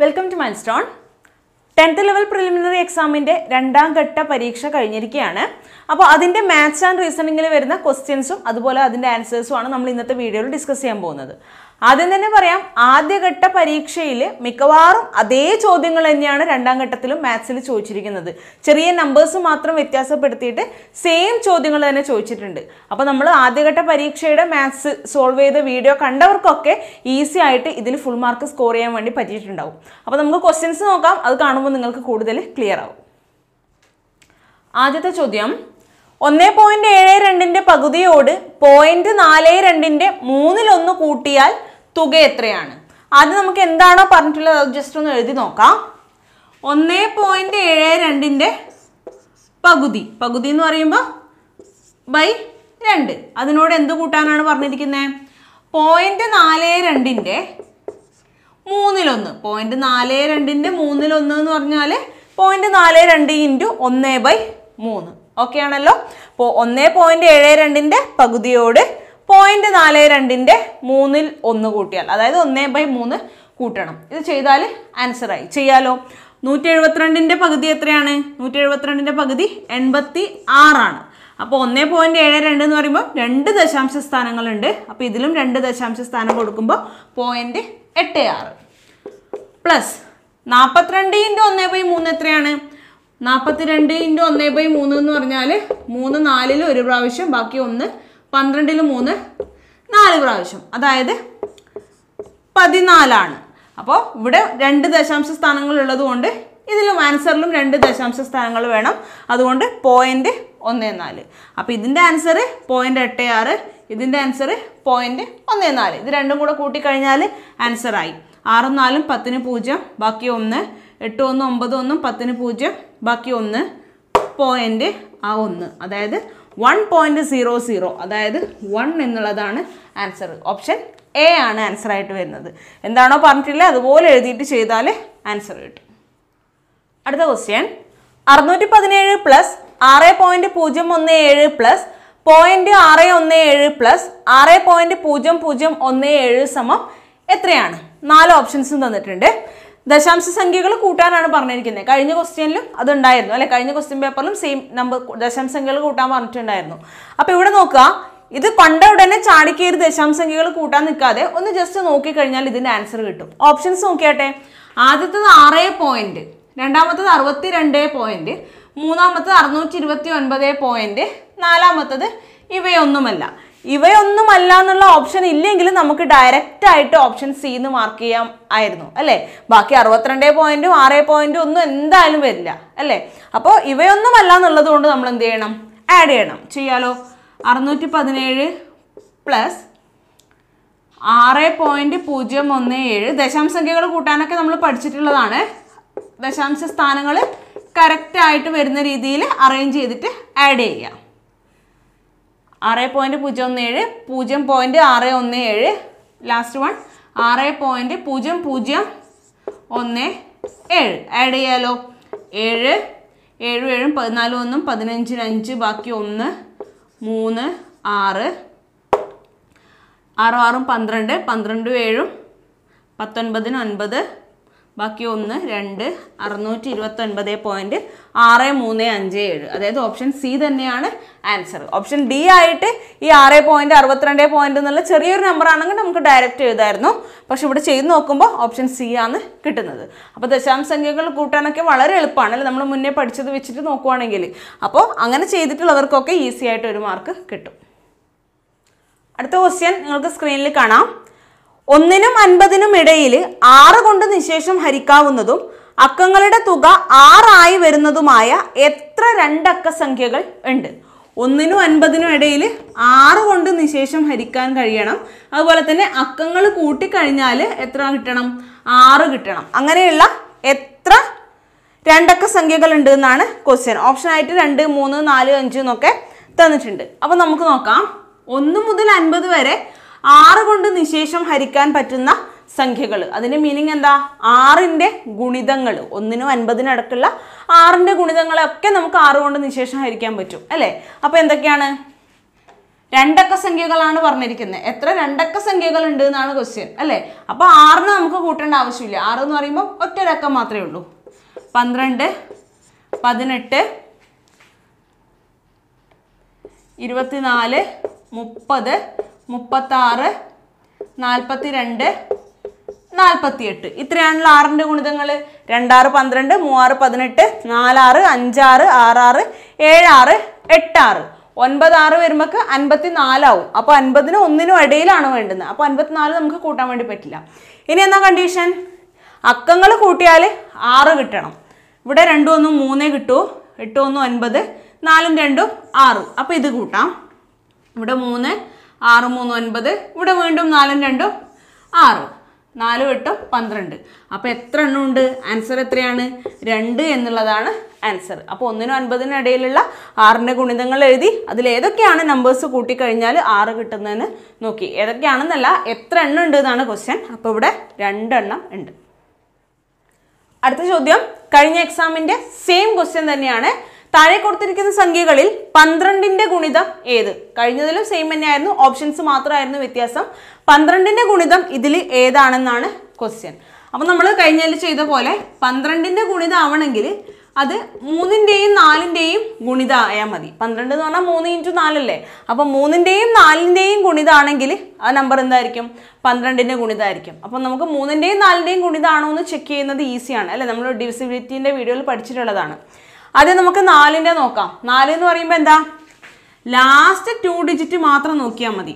welcome to milestone tenth level preliminary എക്സാമിൻ്റെ രണ്ടാം ഘട്ട പരീക്ഷ കഴിഞ്ഞിരിക്കുകയാണ് അപ്പോൾ അതിൻ്റെ മാത്സ് ആൻഡ് റീസണിങ്ങിൽ വരുന്ന ക്വസ്റ്റ്യൻസും അതുപോലെ അതിൻ്റെ ആൻസേഴ്സും ആണ് നമ്മൾ ഇന്നത്തെ വീഡിയോയിൽ ഡിസ്കസ് ചെയ്യാൻ പോകുന്നത് ആദ്യം തന്നെ പറയാം ആദ്യഘട്ട പരീക്ഷയിൽ മിക്കവാറും അതേ ചോദ്യങ്ങൾ തന്നെയാണ് രണ്ടാം ഘട്ടത്തിലും മാത്സിൽ ചോദിച്ചിരിക്കുന്നത് ചെറിയ നമ്പേഴ്സ് മാത്രം വ്യത്യാസപ്പെടുത്തിയിട്ട് സെയിം ചോദ്യങ്ങൾ തന്നെ ചോദിച്ചിട്ടുണ്ട് അപ്പോൾ നമ്മൾ ആദ്യഘട്ട പരീക്ഷയുടെ മാത്സ് സോൾവ് ചെയ്ത വീഡിയോ കണ്ടവർക്കൊക്കെ ഈസി ആയിട്ട് ഇതിൽ ഫുൾ മാർക്ക് സ്കോർ ചെയ്യാൻ വേണ്ടി പറ്റിയിട്ടുണ്ടാവും അപ്പോൾ നമുക്ക് ക്വസ്റ്റ്യൻസ് നോക്കാം അത് കാണുമ്പോൾ നിങ്ങൾക്ക് കൂടുതൽ ക്ലിയർ ആവും ആദ്യത്തെ ചോദ്യം ഒന്നേ പോയിന്റ് ഏഴ് രണ്ടിൻ്റെ പകുതിയോട് പോയിന്റ് നാല് രണ്ടിൻ്റെ മൂന്നിലൊന്ന് കൂട്ടിയാൽ തുക എത്രയാണ് അത് നമുക്ക് എന്താണോ പറഞ്ഞിട്ടുള്ളത് അത് ജസ്റ്റ് ഒന്ന് എഴുതി നോക്കാം ഒന്ന് പോയിന്റ് ഏഴ് രണ്ടിൻ്റെ പകുതി പകുതി എന്ന് പറയുമ്പോൾ ബൈ രണ്ട് അതിനോട് എന്ത് കൂട്ടാനാണ് പറഞ്ഞിരിക്കുന്നത് പോയിന്റ് നാല് രണ്ടിൻ്റെ മൂന്നിലൊന്ന് പോയിന്റ് നാല് രണ്ടിൻ്റെ മൂന്നിലൊന്ന് എന്ന് പറഞ്ഞാൽ പോയിന്റ് നാല് രണ്ട് ഇൻറ്റു ഒന്ന് ബൈ മൂന്ന് ഓക്കെ ആണല്ലോ അപ്പോൾ ഒന്ന് പോയിന്റ് ഏഴ് രണ്ടിൻ്റെ പകുതിയോട് പോയിന്റ് നാല് രണ്ടിന്റെ മൂന്നിൽ ഒന്ന് കൂട്ടിയാൽ അതായത് ഒന്ന് ബൈ മൂന്ന് കൂട്ടണം ഇത് ചെയ്താൽ ആൻസർ ആയി ചെയ്യാലോ നൂറ്റി എഴുപത്തിരണ്ടിന്റെ പകുതി എത്രയാണ് നൂറ്റി എഴുപത്തിരണ്ടിന്റെ പകുതി എൺപത്തി ആറാണ് അപ്പോൾ ഒന്ന് പോയിന്റ് ഏഴ് രണ്ട് എന്ന് പറയുമ്പോൾ രണ്ട് ദശാംശ സ്ഥാനങ്ങളുണ്ട് അപ്പോൾ ഇതിലും രണ്ട് ദശാംശ സ്ഥാനം കൊടുക്കുമ്പോൾ പോയിന്റ് എട്ട് ആറ് പ്ലസ് നാൽപ്പത്തിരണ്ട് ഇൻറ്റു ഒന്ന് ബൈ മൂന്ന് എത്രയാണ് നാൽപ്പത്തിരണ്ട് ഇൻറ്റു ഒന്ന് ബൈ മൂന്ന് എന്ന് പറഞ്ഞാൽ മൂന്ന് നാലിൽ ഒരു പ്രാവശ്യം ബാക്കി ഒന്ന് പന്ത്രണ്ടിൽ മൂന്ന് നാല് പ്രാവശ്യം അതായത് പതിനാലാണ് അപ്പോൾ ഇവിടെ രണ്ട് ദശാംശ സ്ഥാനങ്ങൾ കൊണ്ട് ഇതിലും ആൻസറിലും രണ്ട് ദശാംശ സ്ഥാനങ്ങൾ വേണം അതുകൊണ്ട് പോയിൻ്റ് ഒന്ന് നാല് അപ്പോൾ ഇതിൻ്റെ ആൻസർ പോയിൻ്റ് എട്ട് ആറ് ഇതിൻ്റെ ആൻസർ പോയിൻ്റ് ഒന്ന് നാല് ഇത് രണ്ടും കൂടെ കൂട്ടിക്കഴിഞ്ഞാൽ ആൻസറായി ആറും നാലും പത്തിന് പൂജ്യം ബാക്കി ഒന്ന് എട്ട് ഒന്ന് ഒമ്പത് ഒന്നും പത്തിന് പൂജ്യം ബാക്കി ഒന്ന് പോയിൻ്റ് ആ ഒന്ന് അതായത് വൺ പോയിൻറ്റ് സീറോ സീറോ അതായത് വൺ എന്നുള്ളതാണ് ആൻസർ ഓപ്ഷൻ എ ആണ് ആൻസർ ആയിട്ട് വരുന്നത് എന്താണോ പറഞ്ഞിട്ടില്ല അതുപോലെ എഴുതിയിട്ട് ചെയ്താൽ ആൻസർ കിട്ടും അടുത്ത ക്വസ്റ്റ്യൻ അറുന്നൂറ്റി പതിനേഴ് പ്ലസ് ആറ് പോയിന്റ് പൂജ്യം ഒന്ന് ഏഴ് പ്ലസ് പോയിന്റ് ആറ് ഒന്ന് ഏഴ് പ്ലസ് ആറ് പോയിന്റ് പൂജ്യം പൂജ്യം ഒന്ന് ഏഴ് സമം എത്രയാണ് നാല് ഓപ്ഷൻസും തന്നിട്ടുണ്ട് ദശാംശ സംഖ്യകൾ കൂട്ടാനാണ് പറഞ്ഞിരിക്കുന്നത് കഴിഞ്ഞ ക്വസ്റ്റ്യനിലും അതുണ്ടായിരുന്നു അല്ലെ കഴിഞ്ഞ ക്വസ്റ്റ്യൻ പേപ്പറിലും സെയിം നമ്പർ ദശാംശ സംഖ്യകൾ കൂട്ടാൻ പറഞ്ഞിട്ടുണ്ടായിരുന്നു അപ്പോൾ ഇവിടെ നോക്കുക ഇത് കണ്ട ഉടനെ ചാടിക്കേറി ദശാംശ സംഖ്യകൾ കൂട്ടാൻ നിൽക്കാതെ ഒന്ന് ജസ്റ്റ് നോക്കിക്കഴിഞ്ഞാൽ ഇതിന്റെ ആൻസർ കിട്ടും ഓപ്ഷൻസ് നോക്കിയാട്ടെ ആദ്യത്തത് ആറ് പോയിന്റ് രണ്ടാമത്തത് അറുപത്തി രണ്ട് പോയിന്റ് മൂന്നാമത്തത് അറുന്നൂറ്റി ഇരുപത്തി ഒൻപത് പോയിന്റ് നാലാമത്തത് ഇവയൊന്നുമല്ല ഇവയൊന്നുമല്ല എന്നുള്ള ഓപ്ഷൻ ഇല്ലെങ്കിൽ നമുക്ക് ഡയറക്റ്റ് ആയിട്ട് ഓപ്ഷൻ സി എന്ന് മാർക്ക് ചെയ്യാം ആയിരുന്നു അല്ലേ ബാക്കി അറുപത്തിരണ്ട് പോയിന്റും ആറ് പോയിന്റും ഒന്നും എന്തായാലും വരില്ല അല്ലേ അപ്പോൾ ഇവയൊന്നുമല്ല എന്നുള്ളത് കൊണ്ട് നമ്മൾ എന്ത് ചെയ്യണം ആഡ് ചെയ്യണം ചെയ്യാലോ അറുന്നൂറ്റി പതിനേഴ് പ്ലസ് ആറ് പോയിന്റ് പൂജ്യം ഒന്ന് ഏഴ് ദശാംസംഖ്യകൾ കൂട്ടാനൊക്കെ നമ്മൾ പഠിച്ചിട്ടുള്ളതാണ് ദശാംശ സ്ഥാനങ്ങൾ ആയിട്ട് വരുന്ന രീതിയിൽ അറേഞ്ച് ചെയ്തിട്ട് ആഡ് ചെയ്യുക ആറ് പോയിൻറ്റ് പൂജ്യം ഒന്ന് ഏഴ് പൂജ്യം പോയിൻറ്റ് ആറ് ഒന്ന് ഏഴ് ലാസ്റ്റ് വൺ ആറ് പോയിൻറ്റ് പൂജ്യം പൂജ്യം ഒന്ന് ഏഴ് ആഡ് ചെയ്യാലോ ഏഴ് ഏഴും ഏഴും പതിനാല് ഒന്നും പതിനഞ്ചിന് അഞ്ച് ബാക്കി ഒന്ന് മൂന്ന് ആറ് ആറും ആറും പന്ത്രണ്ട് പന്ത്രണ്ടും ഏഴും പത്തൊൻപതിന് ഒൻപത് ബാക്കി ഒന്ന് രണ്ട് അറുന്നൂറ്റി ഒൻപത് പോയിന്റ് ആറ് മൂന്ന് അഞ്ച് ഏഴ് അതായത് ഓപ്ഷൻ സി തന്നെയാണ് ആൻസർ ഓപ്ഷൻ ഡി ആയിട്ട് ഈ ആറ് പോയിന്റ് അറുപത്തിരണ്ട് പോയിന്റ് എന്നുള്ള ചെറിയൊരു നമ്പർ ആണെങ്കിൽ നമുക്ക് ഡയറക്റ്റ് എഴുതായിരുന്നു പക്ഷെ ഇവിടെ ചെയ്ത് നോക്കുമ്പോൾ ഓപ്ഷൻ സി ആണ് കിട്ടുന്നത് അപ്പോൾ ദശാംശംഖ്യകൾ കൂട്ടാനൊക്കെ വളരെ എളുപ്പമാണ് അല്ലെ നമ്മൾ മുന്നേ പഠിച്ചത് വെച്ചിട്ട് നോക്കുവാണെങ്കിൽ അപ്പോൾ അങ്ങനെ ചെയ്തിട്ടുള്ളവർക്കൊക്കെ ഈസി ആയിട്ട് ഒരു മാർക്ക് കിട്ടും അടുത്ത ക്വസ്റ്റ്യൻ നിങ്ങൾക്ക് സ്ക്രീനിൽ കാണാം ഒന്നിനും അൻപതിനും ഇടയിൽ ആറ് കൊണ്ട് നിശേഷം ഹരിക്കാവുന്നതും അക്കങ്ങളുടെ തുക ആറായി വരുന്നതുമായ എത്ര രണ്ടക്ക സംഖ്യകൾ ഉണ്ട് ഒന്നിനും അൻപതിനും ഇടയിൽ ആറ് കൊണ്ട് നിശേഷം ഹരിക്കാൻ കഴിയണം അതുപോലെ തന്നെ അക്കങ്ങൾ കൂട്ടിക്കഴിഞ്ഞാൽ എത്ര കിട്ടണം ആറ് കിട്ടണം അങ്ങനെയുള്ള എത്ര രണ്ടക്ക സംഖ്യകൾ ഉണ്ട് എന്നാണ് ക്വസ്റ്റ്യൻ ആയിട്ട് രണ്ട് മൂന്ന് നാല് അഞ്ച് എന്നൊക്കെ തന്നിട്ടുണ്ട് അപ്പോൾ നമുക്ക് നോക്കാം ഒന്ന് മുതൽ അൻപത് വരെ ആറ് കൊണ്ട് നിശേഷം ഹരിക്കാൻ പറ്റുന്ന സംഖ്യകൾ അതിന് മീനിങ് എന്താ ആറിൻ്റെ ഗുണിതങ്ങൾ ഒന്നിനും അടക്കുള്ള ആറിൻ്റെ ഗുണിതങ്ങളൊക്കെ നമുക്ക് ആറ് കൊണ്ട് നിശേഷം ഹരിക്കാൻ പറ്റും അല്ലേ അപ്പോൾ എന്തൊക്കെയാണ് രണ്ടക്ക സംഖ്യകളാണ് പറഞ്ഞിരിക്കുന്നത് എത്ര രണ്ടക്ക സംഖ്യകൾ ഉണ്ട് എന്നാണ് ക്വസ്റ്റ്യൻ അല്ലേ അപ്പോൾ ആറിന് നമുക്ക് കൂട്ടേണ്ട ആവശ്യമില്ല ആറ് എന്ന് പറയുമ്പോൾ ഒറ്റരക്കം മാത്രമേ ഉള്ളൂ പന്ത്രണ്ട് പതിനെട്ട് ഇരുപത്തിനാല് മുപ്പത് മുപ്പത്താറ് നാൽപ്പത്തി രണ്ട് നാൽപ്പത്തി എട്ട് ഇത്രയാണല്ലോ ആറിൻ്റെ ഗുണിതങ്ങൾ രണ്ടാറ് പന്ത്രണ്ട് മൂവാറ് പതിനെട്ട് നാലാറ് അഞ്ചാറ് ആറാറ് ഏഴാറ് എട്ടാറ് ഒൻപത് ആറ് വരുമ്പോൾ അൻപത്തി നാലാവും അപ്പോൾ അൻപതിന് ഒന്നിനും ഇടയിലാണ് വേണ്ടുന്നത് അപ്പോൾ അൻപത്തിനാല് നമുക്ക് കൂട്ടാൻ വേണ്ടി പറ്റില്ല ഇനി എന്നാ കണ്ടീഷൻ അക്കങ്ങൾ കൂട്ടിയാൽ ആറ് കിട്ടണം ഇവിടെ രണ്ടും ഒന്നും മൂന്നേ കിട്ടൂ എട്ടും ഒന്നും ഒൻപത് നാലും രണ്ടും ആറ് അപ്പോൾ ഇത് കൂട്ടാം ഇവിടെ മൂന്ന് ആറ് മൂന്ന് ഒൻപത് ഇവിടെ വീണ്ടും നാലും രണ്ടും ആറ് നാല് എട്ടും പന്ത്രണ്ട് അപ്പോൾ എത്ര എണ്ണം ഉണ്ട് ആൻസർ എത്രയാണ് രണ്ട് എന്നുള്ളതാണ് ആൻസർ അപ്പോൾ ഒന്നിനും അൻപതിനും ഇടയിലുള്ള ആറിൻ്റെ ഗുണിതങ്ങൾ എഴുതി അതിൽ ഏതൊക്കെയാണ് നമ്പേഴ്സ് കൂട്ടിക്കഴിഞ്ഞാൽ ആറ് കിട്ടുന്നതെന്ന് നോക്കി ഏതൊക്കെയാണെന്നല്ല എത്ര എണ്ണം ഉണ്ട് എന്നാണ് ക്വസ്റ്റ്യൻ അപ്പോൾ ഇവിടെ രണ്ടെണ്ണം ഉണ്ട് അടുത്ത ചോദ്യം കഴിഞ്ഞ എക്സാമിൻ്റെ സെയിം ക്വസ്റ്റ്യൻ തന്നെയാണ് താഴെ കൊടുത്തിരിക്കുന്ന സംഖ്യകളിൽ പന്ത്രണ്ടിന്റെ ഗുണിതം ഏത് കഴിഞ്ഞതിലും സെയിം തന്നെയായിരുന്നു ഓപ്ഷൻസ് മാത്രമായിരുന്നു വ്യത്യാസം പന്ത്രണ്ടിന്റെ ഗുണിതം ഇതിൽ ഏതാണെന്നാണ് ക്വസ്റ്റ്യൻ അപ്പം നമ്മൾ കഴിഞ്ഞതിൽ ചെയ്ത പോലെ പന്ത്രണ്ടിന്റെ ഗുണിതം ആവണമെങ്കിൽ അത് മൂന്നിൻ്റെയും ഗുണിത ഗുണിതമായാൽ മതി പന്ത്രണ്ട് എന്ന് പറഞ്ഞാൽ മൂന്ന് ഇഞ്ചു നാലല്ലേ അപ്പൊ മൂന്നിന്റെയും നാലിന്റെയും ഗുണിതാണെങ്കിൽ ആ നമ്പർ എന്തായിരിക്കും പന്ത്രണ്ടിന്റെ ഗുണിതായിരിക്കും അപ്പൊ നമുക്ക് മൂന്നിന്റെയും നാലിന്റെയും ഗുണിതാണോ എന്ന് ചെക്ക് ചെയ്യുന്നത് ഈസിയാണ് അല്ലേ നമ്മൾ ഡിവിസിബിലിറ്റിന്റെ വീഡിയോയിൽ പഠിച്ചിട്ടുള്ളതാണ് ആദ്യം നമുക്ക് നാലിൻ്റെ നോക്കാം നാല് എന്ന് പറയുമ്പോൾ എന്താ ലാസ്റ്റ് ടു ഡിജിറ്റ് മാത്രം നോക്കിയാൽ മതി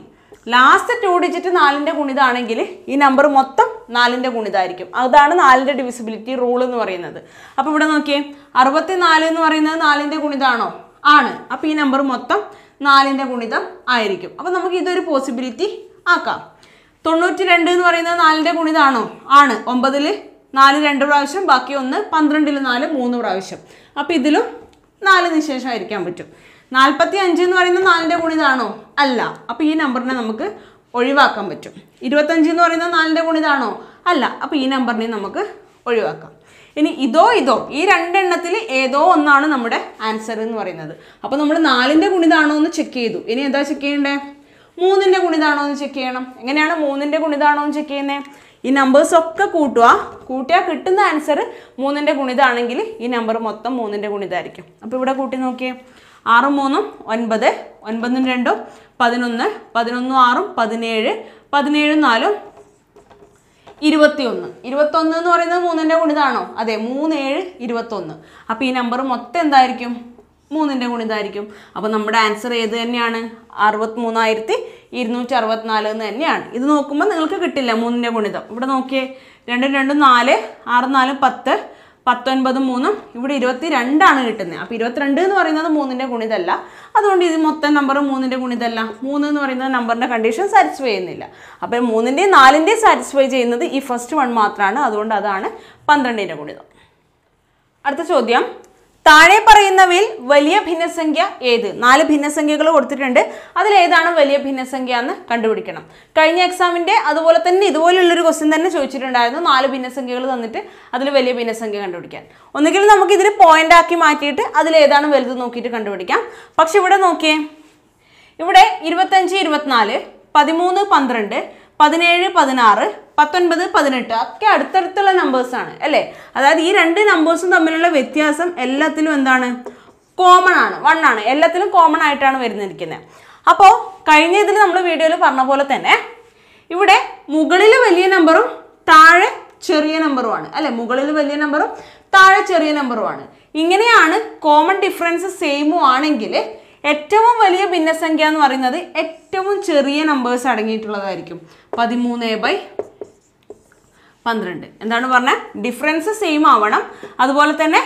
ലാസ്റ്റ് ടു ഡിജിറ്റ് നാലിൻ്റെ ഗുണിതാണെങ്കിൽ ഈ നമ്പർ മൊത്തം നാലിൻ്റെ ഗുണിതായിരിക്കും അതാണ് നാലിൻ്റെ ഡിവിസിബിലിറ്റി റൂൾ എന്ന് പറയുന്നത് അപ്പോൾ ഇവിടെ നോക്കിയേ അറുപത്തി നാല് എന്ന് പറയുന്നത് നാലിൻ്റെ ഗുണിതാണോ ആണ് അപ്പോൾ ഈ നമ്പർ മൊത്തം നാലിൻ്റെ ഗുണിതം ആയിരിക്കും അപ്പോൾ നമുക്ക് ഇതൊരു പോസിബിലിറ്റി ആക്കാം തൊണ്ണൂറ്റി രണ്ട് എന്ന് പറയുന്നത് നാലിൻ്റെ ഗുണിതാണോ ആണ് ഒമ്പതിൽ നാല് രണ്ട് പ്രാവശ്യം ബാക്കി ഒന്ന് പന്ത്രണ്ടിൽ നാല് മൂന്ന് പ്രാവശ്യം അപ്പോൾ ഇതിലും നാല് ആയിരിക്കാൻ പറ്റും നാൽപ്പത്തി അഞ്ച് എന്ന് പറയുന്ന നാലിൻ്റെ ഗുണിതാണോ അല്ല അപ്പോൾ ഈ നമ്പറിനെ നമുക്ക് ഒഴിവാക്കാൻ പറ്റും ഇരുപത്തഞ്ച് എന്ന് പറയുന്ന നാലിൻ്റെ ഗുണിതാണോ അല്ല അപ്പോൾ ഈ നമ്പറിനെ നമുക്ക് ഒഴിവാക്കാം ഇനി ഇതോ ഇതോ ഈ രണ്ടെണ്ണത്തിൽ ഏതോ ഒന്നാണ് നമ്മുടെ ആൻസർ എന്ന് പറയുന്നത് അപ്പോൾ നമ്മൾ നാലിൻ്റെ ഗുണിതാണോ എന്ന് ചെക്ക് ചെയ്തു ഇനി എന്താ ചെക്ക് ചെയ്യേണ്ടേ മൂന്നിൻ്റെ ഗുണിതാണോ എന്ന് ചെക്ക് ചെയ്യണം എങ്ങനെയാണ് മൂന്നിൻ്റെ ഗുണിതാണോ എന്ന് ചെക്ക് ചെയ്യുന്നത് ഈ നമ്പേഴ്സ് ഒക്കെ കൂട്ടുക കൂട്ടിയാൽ കിട്ടുന്ന ആൻസർ മൂന്നിൻ്റെ ഗുണിതാണെങ്കിൽ ഈ നമ്പർ മൊത്തം മൂന്നിൻ്റെ ഗുണിതായിരിക്കും അപ്പോൾ ഇവിടെ കൂട്ടി നോക്കിയേ ആറും മൂന്നും ഒൻപത് ഒൻപതും രണ്ടും പതിനൊന്ന് പതിനൊന്നും ആറും പതിനേഴ് പതിനേഴും നാലും ഇരുപത്തിയൊന്ന് ഇരുപത്തൊന്ന് എന്ന് പറയുന്നത് മൂന്നിൻ്റെ ഗുണിതാണോ അതെ മൂന്ന് ഏഴ് ഇരുപത്തൊന്ന് അപ്പോൾ ഈ നമ്പർ മൊത്തം എന്തായിരിക്കും മൂന്നിൻ്റെ ഗുണിതായിരിക്കും അപ്പോൾ നമ്മുടെ ആൻസർ ഏത് തന്നെയാണ് അറുപത്തിമൂന്നായിരത്തി ഇരുന്നൂറ്റി അറുപത്തിനാല് എന്ന് തന്നെയാണ് ഇത് നോക്കുമ്പോൾ നിങ്ങൾക്ക് കിട്ടില്ല മൂന്നിൻ്റെ ഗുണിതം ഇവിടെ നോക്കിയേ രണ്ടും രണ്ടും നാല് ആറ് നാല് പത്ത് പത്തൊൻപതും മൂന്നും ഇവിടെ ഇരുപത്തി രണ്ടാണ് കിട്ടുന്നത് അപ്പോൾ ഇരുപത്തിരണ്ട് എന്ന് പറയുന്നത് മൂന്നിൻ്റെ ഗുണിതല്ല അതുകൊണ്ട് ഇത് മൊത്തം നമ്പർ മൂന്നിൻ്റെ ഗുണിതല്ല മൂന്ന് എന്ന് പറയുന്നത് നമ്പറിൻ്റെ കണ്ടീഷൻ സാറ്റിസ്ഫൈ ചെയ്യുന്നില്ല അപ്പോൾ മൂന്നിൻ്റെയും നാലിൻ്റെയും സാറ്റിസ്ഫൈ ചെയ്യുന്നത് ഈ ഫസ്റ്റ് വൺ മാത്രമാണ് അതുകൊണ്ട് അതാണ് പന്ത്രണ്ടിൻ്റെ ഗുണിതം അടുത്ത ചോദ്യം താഴെ പറയുന്നവയിൽ വലിയ ഭിന്നസംഖ്യ ഏത് നാല് ഭിന്നസംഖ്യകൾ കൊടുത്തിട്ടുണ്ട് അതിൽ ഏതാണ് വലിയ ഭിന്നസംഖ്യ എന്ന് കണ്ടുപിടിക്കണം കഴിഞ്ഞ എക്സാമിൻ്റെ അതുപോലെ തന്നെ ഇതുപോലുള്ളൊരു ക്വസ്റ്റ്യൻ തന്നെ ചോദിച്ചിട്ടുണ്ടായിരുന്നു നാല് ഭിന്നസംഖ്യകൾ തന്നിട്ട് അതിൽ വലിയ ഭിന്നസംഖ്യ കണ്ടുപിടിക്കാൻ ഒന്നുകിൽ നമുക്ക് ഇതിൽ പോയിന്റ് ആക്കി മാറ്റിയിട്ട് അതിൽ ഏതാണ് വലുത് നോക്കിയിട്ട് കണ്ടുപിടിക്കാം പക്ഷെ ഇവിടെ നോക്കിയേ ഇവിടെ ഇരുപത്തഞ്ച് ഇരുപത്തിനാല് പതിമൂന്ന് പന്ത്രണ്ട് പതിനേഴ് പതിനാറ് പത്തൊൻപത് പതിനെട്ട് ഒക്കെ അടുത്തടുത്തുള്ള നമ്പേഴ്സാണ് അല്ലേ അതായത് ഈ രണ്ട് നമ്പേഴ്സും തമ്മിലുള്ള വ്യത്യാസം എല്ലാത്തിലും എന്താണ് കോമൺ ആണ് വൺ ആണ് എല്ലാത്തിലും കോമൺ ആയിട്ടാണ് വരുന്നിരിക്കുന്നത് അപ്പോൾ കഴിഞ്ഞ ഇതിൽ നമ്മൾ വീഡിയോയിൽ പറഞ്ഞ പോലെ തന്നെ ഇവിടെ മുകളിൽ വലിയ നമ്പറും താഴെ ചെറിയ നമ്പറുമാണ് അല്ലെ മുകളിൽ വലിയ നമ്പറും താഴെ ചെറിയ നമ്പറുമാണ് ഇങ്ങനെയാണ് കോമൺ ഡിഫറൻസ് സെയിമു ആണെങ്കിൽ ഏറ്റവും വലിയ ഭിന്നസംഖ്യ എന്ന് പറയുന്നത് ഏറ്റവും ചെറിയ നമ്പേഴ്സ് അടങ്ങിയിട്ടുള്ളതായിരിക്കും പതിമൂന്ന് ബൈ പന്ത്രണ്ട് എന്താണ് പറഞ്ഞത് ഡിഫറൻസ് സെയിം ആവണം അതുപോലെ തന്നെ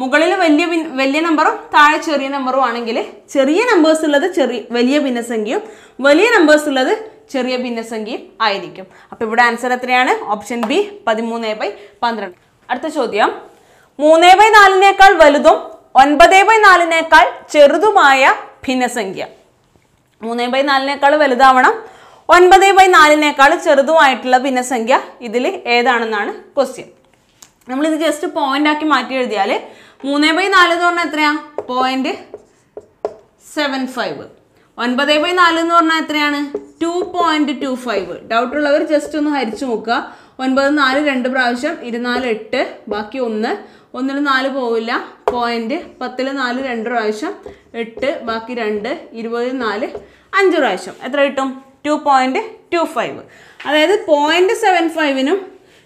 മുകളിൽ വലിയ വലിയ നമ്പറും താഴെ ചെറിയ നമ്പറും ആണെങ്കിൽ ചെറിയ നമ്പേഴ്സ് ഉള്ളത് ചെറിയ വലിയ ഭിന്നസംഖ്യയും വലിയ നമ്പേഴ്സ് ഉള്ളത് ചെറിയ ഭിന്നസംഖ്യയും ആയിരിക്കും അപ്പോൾ ഇവിടെ ആൻസർ എത്രയാണ് ഓപ്ഷൻ ബി പതിമൂന്ന് ബൈ പന്ത്രണ്ട് അടുത്ത ചോദ്യം മൂന്ന് ബൈ നാലിനേക്കാൾ വലുതും ഒൻപത് ബൈ നാലിനേക്കാൾ ചെറുതുമായ ഭിന്നസംഖ്യ മൂന്ന് ബൈ നാലിനേക്കാൾ വലുതാവണം ഒൻപത് ബൈ നാലിനേക്കാൾ ചെറുതുമായിട്ടുള്ള ഭിന്നസംഖ്യ ഇതിൽ ഏതാണെന്നാണ് ക്വസ്റ്റ്യൻ നമ്മളിത് ജസ്റ്റ് പോയിന്റ് ആക്കി മാറ്റി എഴുതിയാൽ മൂന്ന് ബൈ നാല് എന്ന് പറഞ്ഞാൽ എത്രയാ പോയിന്റ് സെവൻ ഫൈവ് ഒൻപത് ബൈ നാല് എന്ന് പറഞ്ഞാൽ എത്രയാണ് two point two five doubt ഉള്ളവർ ജസ്റ്റ് ഒന്ന് ഹരിച്ചു നോക്കുക ഒൻപത് നാല് രണ്ട് പ്രാവശ്യം ഇരുന്നാല് എട്ട് ബാക്കി ഒന്ന് ഒന്നിൽ നാല് പോവില്ല പോയിന്റ് പത്തിൽ നാല് രണ്ട് പ്രാവശ്യം എട്ട് ബാക്കി രണ്ട് ഇരുപതിൽ നാല് അഞ്ച് പ്രാവശ്യം എത്ര കിട്ടും ടു പോയിൻ്റ് ടു ഫൈവ് അതായത് പോയിൻറ്റ് സെവൻ ഫൈവിനും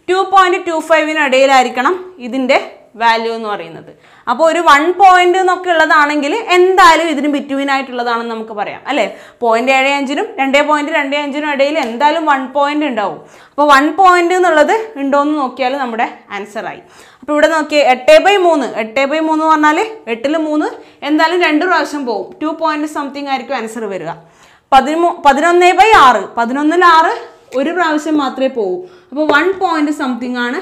ടു പോയിൻ്റ് ടു ഫൈവിനും ഇടയിലായിരിക്കണം ഇതിൻ്റെ വാല്യൂ എന്ന് പറയുന്നത് അപ്പോൾ ഒരു വൺ പോയിൻ്റ് എന്നൊക്കെ ഉള്ളതാണെങ്കിൽ എന്തായാലും ഇതിന് ബിറ്റ്വീൻ ആയിട്ടുള്ളതാണെന്ന് നമുക്ക് പറയാം അല്ലേ പോയിൻ്റ് ഏഴ് അഞ്ചിനും രണ്ടേ പോയിൻ്റ് രണ്ടേ അഞ്ചിനും ഇടയിൽ എന്തായാലും വൺ പോയിൻ്റ് ഉണ്ടാവും അപ്പോൾ വൺ പോയിൻ്റ് എന്നുള്ളത് ഉണ്ടോ എന്ന് നോക്കിയാൽ നമ്മുടെ ആൻസറായി അപ്പോൾ ഇവിടെ നോക്കിയാൽ എട്ട് ബൈ മൂന്ന് എട്ട് ബൈ മൂന്ന് പറഞ്ഞാൽ എട്ടിൽ മൂന്ന് എന്തായാലും രണ്ട് പ്രാവശ്യം പോകും ടു പോയിന്റ് സംതിങ് ആയിരിക്കും ആൻസർ വരിക പതിമൂ പതിനൊന്ന് ബൈ ആറ് പതിനൊന്നിൽ ആറ് ഒരു പ്രാവശ്യം മാത്രമേ പോകൂ അപ്പോൾ വൺ പോയിന്റ് സംതിങ് ആണ്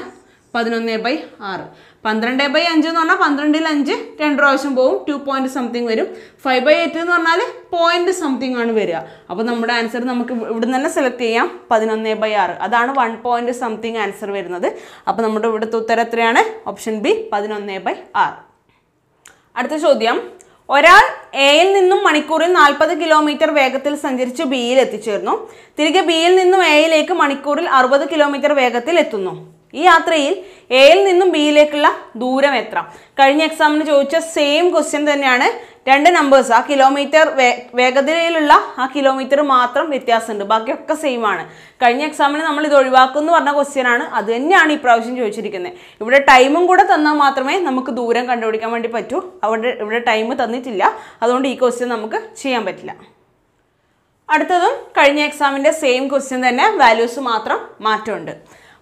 പതിനൊന്ന് ബൈ ആറ് പന്ത്രണ്ട് ബൈ അഞ്ച് എന്ന് പറഞ്ഞാൽ പന്ത്രണ്ടിൽ അഞ്ച് രണ്ട് പ്രാവശ്യം പോകും ടു പോയിന്റ് സംതിങ് വരും ഫൈവ് ബൈ എയ്റ്റ് എന്ന് പറഞ്ഞാൽ പോയിന്റ് സംതിങ് ആണ് വരിക അപ്പോൾ നമ്മുടെ ആൻസർ നമുക്ക് ഇവിടെ നിന്ന് തന്നെ സെലക്ട് ചെയ്യാം പതിനൊന്ന് ബൈ ആറ് അതാണ് വൺ പോയിന്റ് സംതിങ് ആൻസർ വരുന്നത് അപ്പോൾ നമ്മുടെ ഇവിടുത്തെ ഉത്തരം എത്രയാണ് ഓപ്ഷൻ ബി പതിനൊന്ന് ബൈ ആറ് അടുത്ത ചോദ്യം ഒരാൾ എയിൽ നിന്നും മണിക്കൂറിൽ നാൽപ്പത് കിലോമീറ്റർ വേഗത്തിൽ സഞ്ചരിച്ച് ബിയിൽ എത്തിച്ചേർന്നു തിരികെ ബിയിൽ നിന്നും എയിലേക്ക് മണിക്കൂറിൽ അറുപത് കിലോമീറ്റർ വേഗത്തിൽ എത്തുന്നു ഈ യാത്രയിൽ എയിൽ നിന്നും ബിയിലേക്കുള്ള ദൂരം എത്ര കഴിഞ്ഞ എക്സാമിന് ചോദിച്ച സെയിം ക്വസ്റ്റ്യൻ തന്നെയാണ് രണ്ട് നമ്പേഴ്സ് ആ കിലോമീറ്റർ വേ വേഗതയിലുള്ള ആ കിലോമീറ്റർ മാത്രം വ്യത്യാസമുണ്ട് ബാക്കിയൊക്കെ സെയിം ആണ് കഴിഞ്ഞ എക്സാമിന് നമ്മൾ ഇത് ഒഴിവാക്കുമെന്ന് എന്ന് പറഞ്ഞ ക്വസ്റ്റ്യൻ ആണ് അത് തന്നെയാണ് ഈ പ്രാവശ്യം ചോദിച്ചിരിക്കുന്നത് ഇവിടെ ടൈമും കൂടെ തന്നാൽ മാത്രമേ നമുക്ക് ദൂരം കണ്ടുപിടിക്കാൻ വേണ്ടി പറ്റൂ അവിടെ ഇവിടെ ടൈം തന്നിട്ടില്ല അതുകൊണ്ട് ഈ ക്വസ്റ്റ്യൻ നമുക്ക് ചെയ്യാൻ പറ്റില്ല അടുത്തതും കഴിഞ്ഞ എക്സാമിൻ്റെ സെയിം ക്വസ്റ്റ്യൻ തന്നെ വാല്യൂസ് മാത്രം മാറ്റമുണ്ട്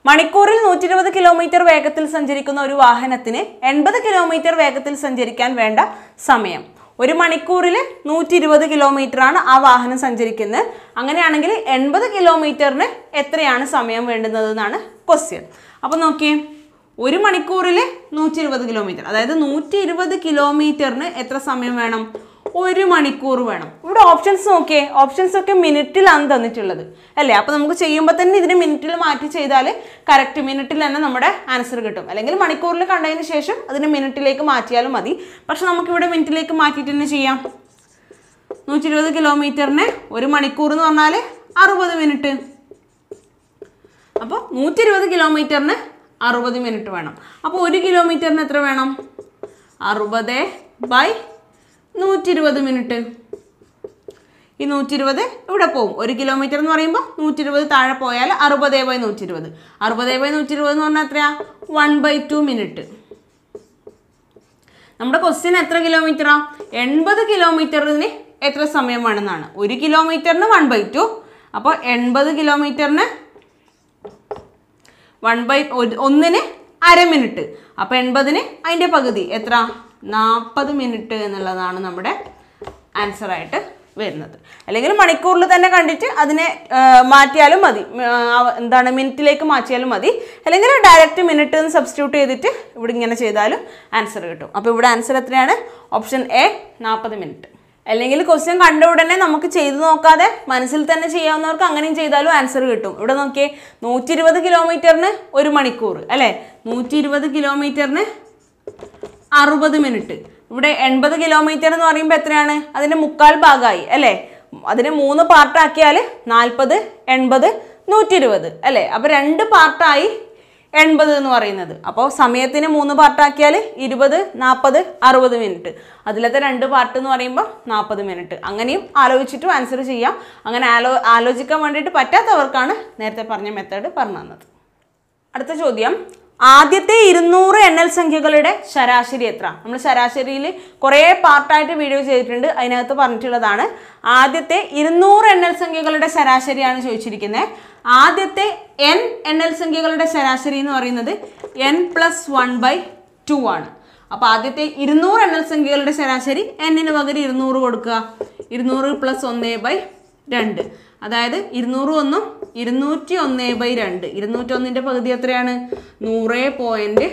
മണിക്കൂറിൽ നൂറ്റി ഇരുപത് കിലോമീറ്റർ വേഗത്തിൽ സഞ്ചരിക്കുന്ന ഒരു വാഹനത്തിന് എൺപത് കിലോമീറ്റർ വേഗത്തിൽ സഞ്ചരിക്കാൻ വേണ്ട സമയം ഒരു മണിക്കൂറിൽ നൂറ്റി ഇരുപത് കിലോമീറ്ററാണ് ആ വാഹനം സഞ്ചരിക്കുന്നത് അങ്ങനെയാണെങ്കിൽ എൺപത് കിലോമീറ്ററിന് എത്രയാണ് സമയം വേണ്ടുന്നത് എന്നാണ് ക്വസ്റ്റ്യൻ അപ്പോൾ നോക്കിയേ ഒരു മണിക്കൂറിൽ നൂറ്റി ഇരുപത് കിലോമീറ്റർ അതായത് നൂറ്റി ഇരുപത് കിലോമീറ്ററിന് എത്ര സമയം വേണം ഒരു മണിക്കൂർ വേണം ഇവിടെ ഓപ്ഷൻസ് നോക്കിയേ ഓപ്ഷൻസ് ഒക്കെ മിനിറ്റിലാണ് തന്നിട്ടുള്ളത് അല്ലേ അപ്പോൾ നമുക്ക് ചെയ്യുമ്പോൾ തന്നെ ഇതിന് മിനിറ്റിൽ മാറ്റി ചെയ്താൽ കറക്റ്റ് മിനിറ്റിൽ തന്നെ നമ്മുടെ ആൻസർ കിട്ടും അല്ലെങ്കിൽ മണിക്കൂറിൽ കണ്ടതിന് ശേഷം അതിന് മിനിറ്റിലേക്ക് മാറ്റിയാലും മതി പക്ഷെ നമുക്കിവിടെ മിനിറ്റിലേക്ക് മാറ്റിയിട്ട് തന്നെ ചെയ്യാം നൂറ്റി ഇരുപത് കിലോമീറ്ററിന് ഒരു മണിക്കൂർ എന്ന് പറഞ്ഞാൽ അറുപത് മിനിറ്റ് അപ്പോൾ നൂറ്റി ഇരുപത് കിലോമീറ്ററിന് അറുപത് മിനിറ്റ് വേണം അപ്പോൾ ഒരു കിലോമീറ്ററിന് എത്ര വേണം അറുപത് ബൈ നൂറ്റി ഇരുപത് മിനിറ്റ് ഈ നൂറ്റി ഇരുപത് ഇവിടെ പോകും ഒരു കിലോമീറ്റർ എന്ന് പറയുമ്പോൾ നൂറ്റി ഇരുപത് താഴെ പോയാൽ അറുപത് ബൈ നൂറ്റി ഇരുപത് അറുപത് ബൈ നൂറ്റി ഇരുപത് എന്ന് പറഞ്ഞാൽ എത്രയാ വൺ ബൈ ടു മിനിറ്റ് നമ്മുടെ ക്വസ്റ്റ്യൻ എത്ര കിലോമീറ്ററാ എൺപത് കിലോമീറ്ററിന് എത്ര സമയം വേണമെന്നാണ് ഒരു കിലോമീറ്ററിന് വൺ ബൈ ടു അപ്പോൾ എൺപത് കിലോമീറ്ററിന് വൺ ബൈ ഒന്നിന് അര മിനിറ്റ് അപ്പോൾ എൺപതിന് അതിൻ്റെ പകുതി എത്ര നാൽപ്പത് മിനിറ്റ് എന്നുള്ളതാണ് നമ്മുടെ ആൻസറായിട്ട് വരുന്നത് അല്ലെങ്കിൽ മണിക്കൂറിൽ തന്നെ കണ്ടിട്ട് അതിനെ മാറ്റിയാലും മതി എന്താണ് മിനിറ്റിലേക്ക് മാറ്റിയാലും മതി അല്ലെങ്കിൽ ഡയറക്റ്റ് മിനിറ്റ് എന്ന് സബ്സ്റ്റിറ്റ്യൂട്ട് ചെയ്തിട്ട് ഇവിടെ ഇങ്ങനെ ചെയ്താലും ആൻസർ കിട്ടും അപ്പോൾ ഇവിടെ ആൻസർ എത്രയാണ് ഓപ്ഷൻ എ നാൽപ്പത് മിനിറ്റ് അല്ലെങ്കിൽ ക്വസ്റ്റ്യൻ കണ്ട ഉടനെ നമുക്ക് ചെയ്തു നോക്കാതെ മനസ്സിൽ തന്നെ ചെയ്യാവുന്നവർക്ക് അങ്ങനെയും ചെയ്താലും ആൻസർ കിട്ടും ഇവിടെ നോക്കിയേ നൂറ്റി ഇരുപത് കിലോമീറ്ററിന് ഒരു മണിക്കൂർ അല്ലേ നൂറ്റി ഇരുപത് കിലോമീറ്ററിന് അറുപത് മിനിറ്റ് ഇവിടെ എൺപത് കിലോമീറ്റർ എന്ന് പറയുമ്പോൾ എത്രയാണ് അതിന് മുക്കാൽ ഭാഗമായി അല്ലേ അതിനെ മൂന്ന് പാർട്ടാക്കിയാൽ നാൽപ്പത് എൺപത് നൂറ്റി ഇരുപത് അല്ലേ അപ്പോൾ രണ്ട് പാർട്ടായി എൺപത് എന്ന് പറയുന്നത് അപ്പോൾ സമയത്തിന് മൂന്ന് പാർട്ടാക്കിയാൽ ഇരുപത് നാൽപ്പത് അറുപത് മിനിറ്റ് അതിലത്തെ രണ്ട് പാർട്ട് എന്ന് പറയുമ്പോൾ നാൽപ്പത് മിനിറ്റ് അങ്ങനെയും ആലോചിച്ചിട്ടും ആൻസർ ചെയ്യാം അങ്ങനെ ആലോ ആലോചിക്കാൻ വേണ്ടിയിട്ട് പറ്റാത്തവർക്കാണ് നേരത്തെ പറഞ്ഞ മെത്തേഡ് പറഞ്ഞു തന്നത് അടുത്ത ചോദ്യം ആദ്യത്തെ ഇരുന്നൂറ് എൽ സംഖ്യകളുടെ ശരാശരി എത്ര നമ്മൾ ശരാശരിയിൽ കുറേ പാർട്ടായിട്ട് വീഡിയോ ചെയ്തിട്ടുണ്ട് അതിനകത്ത് പറഞ്ഞിട്ടുള്ളതാണ് ആദ്യത്തെ ഇരുന്നൂറ് എൽ സംഖ്യകളുടെ ശരാശരിയാണ് ചോദിച്ചിരിക്കുന്നത് ആദ്യത്തെ എൻ എൽ സംഖ്യകളുടെ ശരാശരി എന്ന് പറയുന്നത് N plus one by two ആണ് അപ്പോൾ ആദ്യത്തെ ഇരുന്നൂറ് എൽ സംഖ്യകളുടെ ശരാശരി എന്നിന് പകരം ഇരുന്നൂറ് കൊടുക്കുക ഇരുന്നൂറ് പ്ലസ് ഒന്ന് ബൈ രണ്ട് അതായത് ഇരുന്നൂറ് ഒന്നും ഇരുന്നൂറ്റി ഒന്ന് ബൈ രണ്ട് ഇരുന്നൂറ്റി ഒന്നിൻ്റെ പകുതി എത്രയാണ് നൂറ് പോയിൻറ്റ്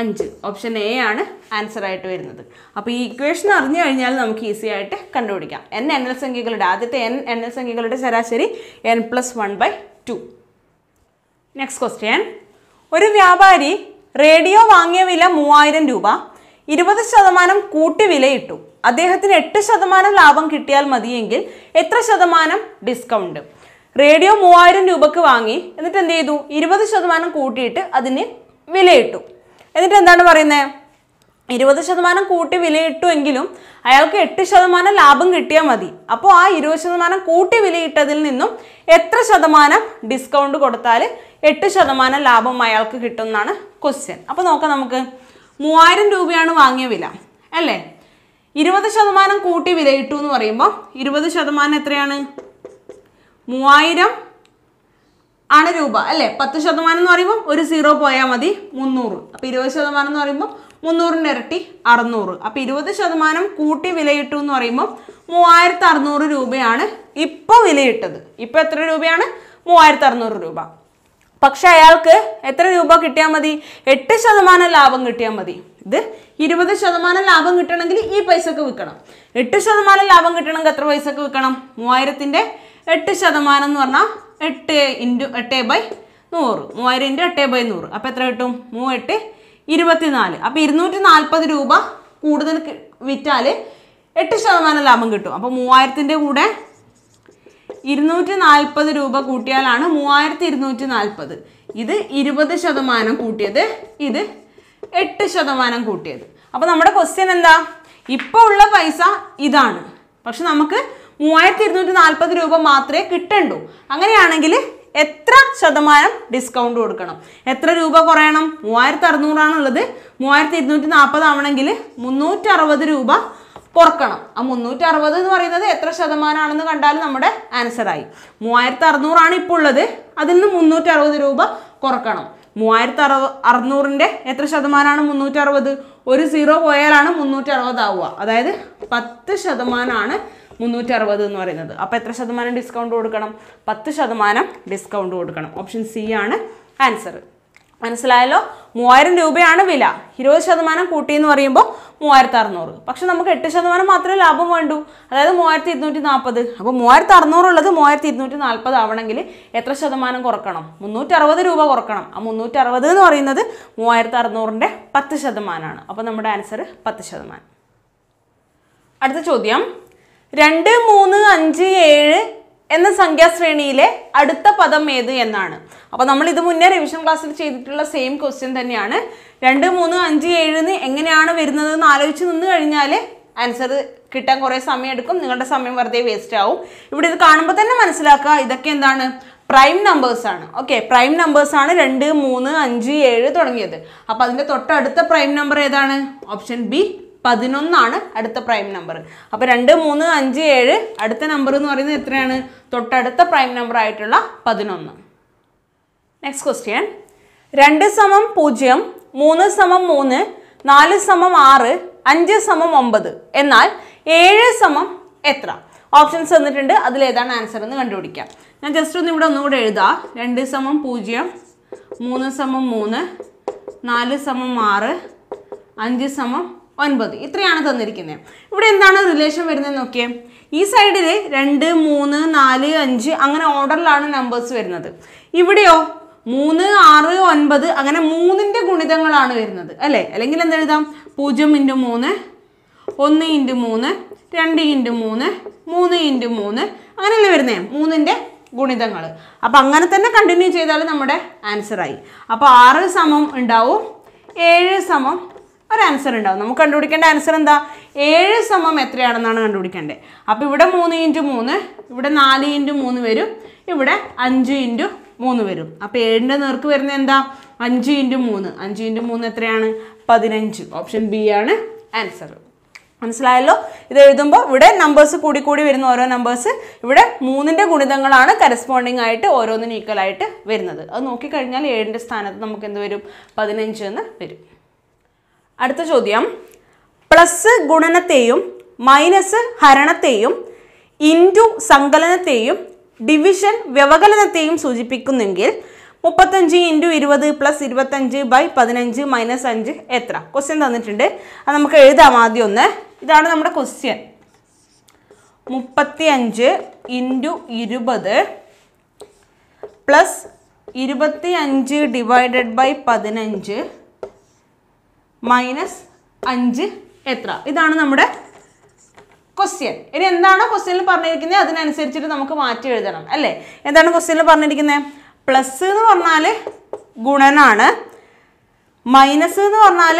അഞ്ച് ഓപ്ഷൻ എ ആണ് ആൻസർ ആയിട്ട് വരുന്നത് അപ്പോൾ ഈ ഇക്വേഷൻ അറിഞ്ഞു കഴിഞ്ഞാൽ നമുക്ക് ഈസി ആയിട്ട് കണ്ടുപിടിക്കാം എൻ എണ്ണൽ സംഖ്യകളുടെ ആദ്യത്തെ എൻ എണ്ണൽ സംഖ്യകളുടെ ശരാശരി N plus one by two next question ഒരു വ്യാപാരി റേഡിയോ വാങ്ങിയ വില മൂവായിരം രൂപ ഇരുപത് ശതമാനം കൂട്ടി വിലയിട്ടു അദ്ദേഹത്തിന് എട്ട് ശതമാനം ലാഭം കിട്ടിയാൽ മതിയെങ്കിൽ എത്ര ശതമാനം ഡിസ്കൗണ്ട് റേഡിയോ മൂവായിരം രൂപക്ക് വാങ്ങി എന്നിട്ട് എന്ത് ചെയ്തു ഇരുപത് ശതമാനം കൂട്ടിയിട്ട് അതിന് വിലയിട്ടു എന്നിട്ട് എന്താണ് പറയുന്നത് ഇരുപത് ശതമാനം കൂട്ടി വിലയിട്ടു എങ്കിലും അയാൾക്ക് എട്ട് ശതമാനം ലാഭം കിട്ടിയാൽ മതി അപ്പോൾ ആ ഇരുപത് ശതമാനം കൂട്ടി വിലയിട്ടതിൽ നിന്നും എത്ര ശതമാനം ഡിസ്കൗണ്ട് കൊടുത്താൽ എട്ട് ശതമാനം ലാഭം അയാൾക്ക് കിട്ടും എന്നാണ് ക്വസ്റ്റ്യൻ അപ്പോൾ നോക്കാം നമുക്ക് മൂവായിരം രൂപയാണ് വാങ്ങിയ വില അല്ലേ ഇരുപത് ശതമാനം കൂട്ടി വിലയിട്ടു എന്ന് പറയുമ്പോൾ ഇരുപത് ശതമാനം എത്രയാണ് മൂവായിരം ആണ് രൂപ അല്ലേ പത്ത് ശതമാനം എന്ന് പറയുമ്പോൾ ഒരു സീറോ പോയാൽ മതി മുന്നൂറ് അപ്പോൾ ഇരുപത് ശതമാനം എന്ന് പറയുമ്പോൾ മുന്നൂറിൻ്റെ ഇരട്ടി അറുന്നൂറ് അപ്പോൾ ഇരുപത് ശതമാനം കൂട്ടി വിലയിട്ടു എന്ന് പറയുമ്പോൾ മൂവായിരത്തി അറുന്നൂറ് രൂപയാണ് ഇപ്പോൾ വിലയിട്ടത് ഇപ്പോൾ എത്ര രൂപയാണ് മൂവായിരത്തി അറുന്നൂറ് രൂപ പക്ഷേ അയാൾക്ക് എത്ര രൂപ കിട്ടിയാൽ മതി എട്ട് ശതമാനം ലാഭം കിട്ടിയാൽ മതി ഇരുപത് ശതമാനം ലാഭം കിട്ടണമെങ്കിൽ ഈ പൈസക്ക് വിൽക്കണം എട്ട് ശതമാനം ലാഭം കിട്ടണമെങ്കിൽ എത്ര പൈസക്ക് വിൽക്കണം മൂവായിരത്തിൻ്റെ എട്ട് ശതമാനം എന്ന് പറഞ്ഞാൽ എട്ട് ഇൻറ്റു എട്ട് ബൈ നൂറ് മൂവായിരം ഇൻറ്റു എട്ട് ബൈ നൂറ് അപ്പോൾ എത്ര കിട്ടും മൂവെട്ട് നാല് അപ്പോൾ ഇരുന്നൂറ്റി നാൽപ്പത് രൂപ കൂടുതൽ വിറ്റാൽ എട്ട് ശതമാനം ലാഭം കിട്ടും അപ്പോൾ മൂവായിരത്തിൻ്റെ കൂടെ ഇരുന്നൂറ്റി നാൽപ്പത് രൂപ കൂട്ടിയാലാണ് മൂവായിരത്തി ഇരുന്നൂറ്റി നാൽപ്പത് ഇത് ഇരുപത് ശതമാനം കൂട്ടിയത് ഇത് എട്ട് ശതമാനം കൂട്ടിയത് അപ്പോൾ നമ്മുടെ ക്വസ്റ്റ്യൻ എന്താ ഇപ്പോൾ ഉള്ള പൈസ ഇതാണ് പക്ഷെ നമുക്ക് മൂവായിരത്തി ഇരുന്നൂറ്റി നാൽപ്പത് രൂപ മാത്രമേ കിട്ടണ്ടൂ അങ്ങനെയാണെങ്കിൽ എത്ര ശതമാനം ഡിസ്കൗണ്ട് കൊടുക്കണം എത്ര രൂപ കുറയണം മൂവായിരത്തി അറുന്നൂറാണുള്ളത് മൂവായിരത്തി ഇരുന്നൂറ്റി നാൽപ്പത് ആവണമെങ്കിൽ മുന്നൂറ്റി അറുപത് രൂപ കുറക്കണം ആ മുന്നൂറ്റി അറുപത് എന്ന് പറയുന്നത് എത്ര ശതമാനമാണെന്ന് കണ്ടാൽ നമ്മുടെ ആൻസറായി മൂവായിരത്തി അറുന്നൂറാണ് ഇപ്പോൾ ഉള്ളത് അതിൽ നിന്ന് മുന്നൂറ്റി അറുപത് രൂപ കുറക്കണം മൂവായിരത്തി അറു അറുന്നൂറിൻ്റെ എത്ര ശതമാനമാണ് മുന്നൂറ്റി അറുപത് ഒരു സീറോ പോയാലാണ് മുന്നൂറ്റി അറുപത് ആവുക അതായത് പത്ത് ശതമാനമാണ് മുന്നൂറ്റി അറുപത് എന്ന് പറയുന്നത് അപ്പോൾ എത്ര ശതമാനം ഡിസ്കൗണ്ട് കൊടുക്കണം പത്ത് ശതമാനം ഡിസ്കൗണ്ട് കൊടുക്കണം ഓപ്ഷൻ സി ആണ് ആൻസർ മനസ്സിലായല്ലോ മൂവായിരം രൂപയാണ് വില ഇരുപത് ശതമാനം കൂട്ടി എന്ന് പറയുമ്പോൾ മൂവായിരത്തി അറുന്നൂറ് പക്ഷെ നമുക്ക് എട്ട് ശതമാനം മാത്രമേ ലാഭം വേണ്ടൂ അതായത് മൂവായിരത്തി ഇരുന്നൂറ്റി നാൽപ്പത് അപ്പോൾ മൂവായിരത്തി അറുന്നൂറ് ഉള്ളത് മൂവായിരത്തി ഇരുന്നൂറ്റി നാൽപ്പത് ആവണമെങ്കിൽ എത്ര ശതമാനം കുറക്കണം മുന്നൂറ്ററുപത് രൂപ കുറക്കണം ആ മുന്നൂറ്ററുപത് എന്ന് പറയുന്നത് മൂവായിരത്തി അറുന്നൂറിൻ്റെ പത്ത് ശതമാനമാണ് അപ്പോൾ നമ്മുടെ ആൻസർ പത്ത് ശതമാനം അടുത്ത ചോദ്യം രണ്ട് മൂന്ന് അഞ്ച് ഏഴ് എന്ന സംഖ്യാശ്രേണിയിലെ അടുത്ത പദം ഏത് എന്നാണ് അപ്പോൾ നമ്മൾ ഇത് മുന്നേ റിവിഷൻ ക്ലാസ്സിൽ ചെയ്തിട്ടുള്ള സെയിം ക്വസ്റ്റ്യൻ തന്നെയാണ് രണ്ട് മൂന്ന് അഞ്ച് ഏഴിന് എങ്ങനെയാണ് വരുന്നത് എന്ന് ആലോചിച്ച് നിന്ന് കഴിഞ്ഞാൽ ആൻസർ കിട്ടാൻ കുറേ സമയം എടുക്കും നിങ്ങളുടെ സമയം വെറുതെ വേസ്റ്റ് ആവും ഇവിടെ ഇത് കാണുമ്പോൾ തന്നെ മനസ്സിലാക്കുക ഇതൊക്കെ എന്താണ് പ്രൈം നമ്പേഴ്സ് ആണ് ഓക്കെ പ്രൈം നമ്പേഴ്സ് ആണ് രണ്ട് മൂന്ന് അഞ്ച് ഏഴ് തുടങ്ങിയത് അപ്പോൾ അതിന്റെ തൊട്ടടുത്ത പ്രൈം നമ്പർ ഏതാണ് ഓപ്ഷൻ ബി പതിനൊന്നാണ് അടുത്ത പ്രൈം നമ്പർ അപ്പോൾ രണ്ട് മൂന്ന് അഞ്ച് ഏഴ് അടുത്ത നമ്പർ എന്ന് പറയുന്നത് എത്രയാണ് തൊട്ടടുത്ത പ്രൈം നമ്പർ ആയിട്ടുള്ള പതിനൊന്ന് നെക്സ്റ്റ് ക്വസ്റ്റ്യൻ രണ്ട് സമം പൂജ്യം മൂന്ന് സമം മൂന്ന് നാല് സമം ആറ് അഞ്ച് സമം ഒമ്പത് എന്നാൽ ഏഴ് സമം എത്ര ഓപ്ഷൻസ് തന്നിട്ടുണ്ട് അതിലേതാണ് ആൻസർ എന്ന് കണ്ടുപിടിക്കാം ഞാൻ ജസ്റ്റ് ഒന്ന് ഇവിടെ ഒന്നുകൂടെ എഴുതാം രണ്ട് സമം പൂജ്യം മൂന്ന് സമം മൂന്ന് നാല് സമം ആറ് അഞ്ച് സമം ഒൻപത് ഇത്രയാണ് തന്നിരിക്കുന്നത് ഇവിടെ എന്താണ് റിലേഷൻ വരുന്നത് നോക്കിയേ ഈ സൈഡിൽ രണ്ട് മൂന്ന് നാല് അഞ്ച് അങ്ങനെ ഓർഡറിലാണ് നമ്പേഴ്സ് വരുന്നത് ഇവിടെയോ മൂന്ന് ആറ് ഒൻപത് അങ്ങനെ മൂന്നിൻ്റെ ഗുണിതങ്ങളാണ് വരുന്നത് അല്ലേ അല്ലെങ്കിൽ എന്തെഴുതാം പൂജ്യം ഇൻറ്റു മൂന്ന് ഒന്ന് ഇൻറ്റു മൂന്ന് രണ്ട് ഇൻറ്റു മൂന്ന് മൂന്ന് ഇൻറ്റു മൂന്ന് അങ്ങനെയല്ലേ വരുന്നത് മൂന്നിൻ്റെ ഗുണിതങ്ങൾ അപ്പം അങ്ങനെ തന്നെ കണ്ടിന്യൂ ചെയ്താൽ നമ്മുടെ ആൻസറായി അപ്പോൾ ആറ് സമം ഉണ്ടാവും ഏഴ് സമം ഒരു ആൻസർ ഉണ്ടാവും നമുക്ക് കണ്ടുപിടിക്കേണ്ട ആൻസർ എന്താ ഏഴ് സമം എത്രയാണെന്നാണ് കണ്ടുപിടിക്കേണ്ടത് അപ്പോൾ ഇവിടെ മൂന്ന് ഇൻറ്റു മൂന്ന് ഇവിടെ നാല് ഇൻറ്റു മൂന്ന് വരും ഇവിടെ അഞ്ച് ഇൻറ്റു മൂന്ന് വരും അപ്പോൾ ഏഴിൻ്റെ നേർക്ക് വരുന്നത് എന്താ അഞ്ച് ഇൻറ്റു മൂന്ന് അഞ്ച് ഇൻറ്റു മൂന്ന് എത്രയാണ് പതിനഞ്ച് ഓപ്ഷൻ ബി ആണ് ആൻസർ മനസ്സിലായല്ലോ ഇത് എഴുതുമ്പോൾ ഇവിടെ നമ്പേഴ്സ് കൂടി കൂടി വരുന്ന ഓരോ നമ്പേഴ്സ് ഇവിടെ മൂന്നിൻ്റെ ഗുണിതങ്ങളാണ് കറസ്പോണ്ടിങ് ആയിട്ട് ഓരോന്നിനും ഈക്വൽ ആയിട്ട് വരുന്നത് അത് നോക്കിക്കഴിഞ്ഞാൽ ഏഴിൻ്റെ സ്ഥാനത്ത് നമുക്ക് എന്ത് വരും പതിനഞ്ച് എന്ന് വരും അടുത്ത ചോദ്യം പ്ലസ് ഗുണനത്തെയും മൈനസ് ഹരണത്തെയും ഇൻറ്റു സങ്കലനത്തെയും ഡിവിഷൻ വ്യവകലനത്തെയും സൂചിപ്പിക്കുന്നെങ്കിൽ മുപ്പത്തഞ്ച് ഇൻറ്റു ഇരുപത് പ്ലസ് ഇരുപത്തഞ്ച് ബൈ പതിനഞ്ച് മൈനസ് അഞ്ച് എത്ര ക്വസ്റ്റ്യൻ തന്നിട്ടുണ്ട് അത് നമുക്ക് എഴുതാം ആദ്യം ഒന്ന് ഇതാണ് നമ്മുടെ ക്വസ്റ്റ്യൻ മുപ്പത്തി അഞ്ച് ഇൻറ്റു ഇരുപത് പ്ലസ് ഇരുപത്തി അഞ്ച് ഡിവൈഡഡ് ബൈ പതിനഞ്ച് മൈനസ് അഞ്ച് എത്ര ഇതാണ് നമ്മുടെ ക്വസ്റ്റ്യൻ ഇനി എന്താണോ ക്വസ്റ്റ്യനിൽ പറഞ്ഞിരിക്കുന്നത് അതിനനുസരിച്ചിട്ട് നമുക്ക് മാറ്റി എഴുതണം അല്ലേ എന്താണ് ക്വസ്റ്റ്യനിൽ പറഞ്ഞിരിക്കുന്നത് പ്ലസ് എന്ന് പറഞ്ഞാൽ ഗുണനാണ് മൈനസ് എന്ന് പറഞ്ഞാൽ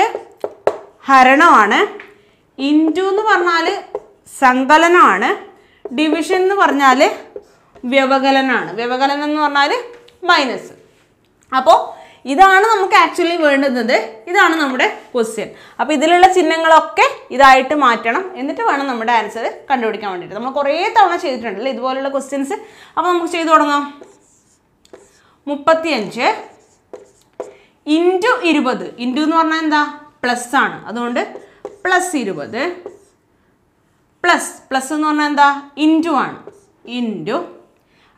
ഹരണമാണ് ഇൻറ്റു എന്ന് പറഞ്ഞാൽ സങ്കലനമാണ് ഡിവിഷൻ എന്ന് പറഞ്ഞാൽ വ്യവകലനാണ് വ്യവകലനം എന്ന് പറഞ്ഞാൽ മൈനസ് അപ്പോൾ ഇതാണ് നമുക്ക് ആക്ച്വലി വേണ്ടുന്നത് ഇതാണ് നമ്മുടെ ക്വസ്റ്റ്യൻ അപ്പോൾ ഇതിലുള്ള ചിഹ്നങ്ങളൊക്കെ ഇതായിട്ട് മാറ്റണം എന്നിട്ട് വേണം നമ്മുടെ ആൻസർ കണ്ടുപിടിക്കാൻ വേണ്ടിയിട്ട് നമ്മൾ കുറേ തവണ ചെയ്തിട്ടുണ്ടല്ലോ ഇതുപോലുള്ള ക്വസ്റ്റ്യൻസ് അപ്പോൾ നമുക്ക് ചെയ്തു തുടങ്ങാം മുപ്പത്തിയഞ്ച് ഇൻറ്റു ഇരുപത് ഇൻറ്റു എന്ന് പറഞ്ഞാൽ എന്താ പ്ലസ് ആണ് അതുകൊണ്ട് പ്ലസ് ഇരുപത് പ്ലസ് പ്ലസ് എന്ന് പറഞ്ഞാൽ എന്താ ഇൻറ്റു ആണ് ഇൻറ്റു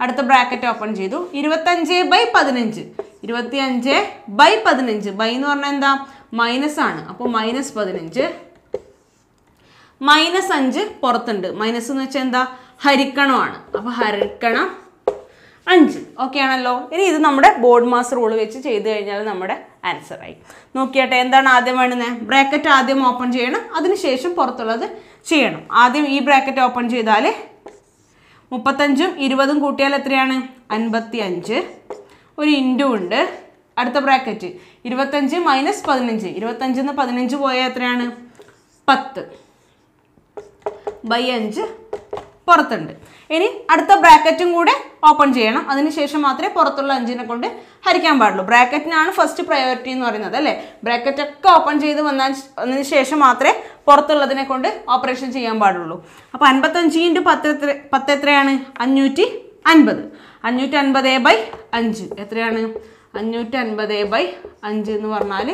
അടുത്ത ബ്രാക്കറ്റ് ഓപ്പൺ ചെയ്തു ഇരുപത്തഞ്ച് ബൈ പതിനഞ്ച് ഇരുപത്തി അഞ്ച് ബൈ പതിനഞ്ച് ബൈ എന്ന് പറഞ്ഞാൽ എന്താ മൈനസ് ആണ് അപ്പോൾ മൈനസ് പതിനഞ്ച് മൈനസ് അഞ്ച് പുറത്തുണ്ട് മൈനസ് എന്ന് വെച്ചാൽ എന്താ ഹരിക്കണമാണ് അപ്പോൾ ഹരിക്കണം അഞ്ച് ഓക്കെ ആണല്ലോ ഇനി ഇത് നമ്മുടെ ബോർഡ് മാസ് റൂൾ വെച്ച് ചെയ്ത് കഴിഞ്ഞാൽ നമ്മുടെ ആൻസറായി നോക്കിയാട്ടെ എന്താണ് ആദ്യം വേണ്ടുന്നത് ബ്രാക്കറ്റ് ആദ്യം ഓപ്പൺ ചെയ്യണം അതിനുശേഷം പുറത്തുള്ളത് ചെയ്യണം ആദ്യം ഈ ബ്രാക്കറ്റ് ഓപ്പൺ ചെയ്താൽ മുപ്പത്തഞ്ചും ഇരുപതും കൂട്ടിയാൽ എത്രയാണ് അൻപത്തി അഞ്ച് ഒരു ഇൻറ്റു ഉണ്ട് അടുത്ത ബ്രാക്കറ്റ് ഇരുപത്തഞ്ച് മൈനസ് പതിനഞ്ച് ഇരുപത്തഞ്ചിൽ പതിനഞ്ച് പോയാൽ എത്രയാണ് പത്ത് ബൈ അഞ്ച് പുറത്തുണ്ട് ഇനി അടുത്ത ബ്രാക്കറ്റും കൂടെ ഓപ്പൺ ചെയ്യണം അതിനുശേഷം മാത്രമേ പുറത്തുള്ള അഞ്ചിനെ കൊണ്ട് ഹരിക്കാൻ പാടുള്ളൂ ബ്രാക്കറ്റിനാണ് ഫസ്റ്റ് പ്രയോറിറ്റി എന്ന് പറയുന്നത് അല്ലേ ബ്രാക്കറ്റൊക്കെ ഓപ്പൺ ചെയ്ത് വന്നാൽ അതിന് ശേഷം മാത്രമേ പുറത്തുള്ളതിനെ കൊണ്ട് ഓപ്പറേഷൻ ചെയ്യാൻ പാടുള്ളൂ അപ്പം അൻപത്തഞ്ച് ഇൻറ്റു പത്ത് എത്ര പത്ത് എത്രയാണ് അഞ്ഞൂറ്റി അൻപത് അഞ്ഞൂറ്റി അൻപത് ബൈ അഞ്ച് എത്രയാണ് അഞ്ഞൂറ്റി അൻപത് ബൈ അഞ്ച് എന്ന് പറഞ്ഞാൽ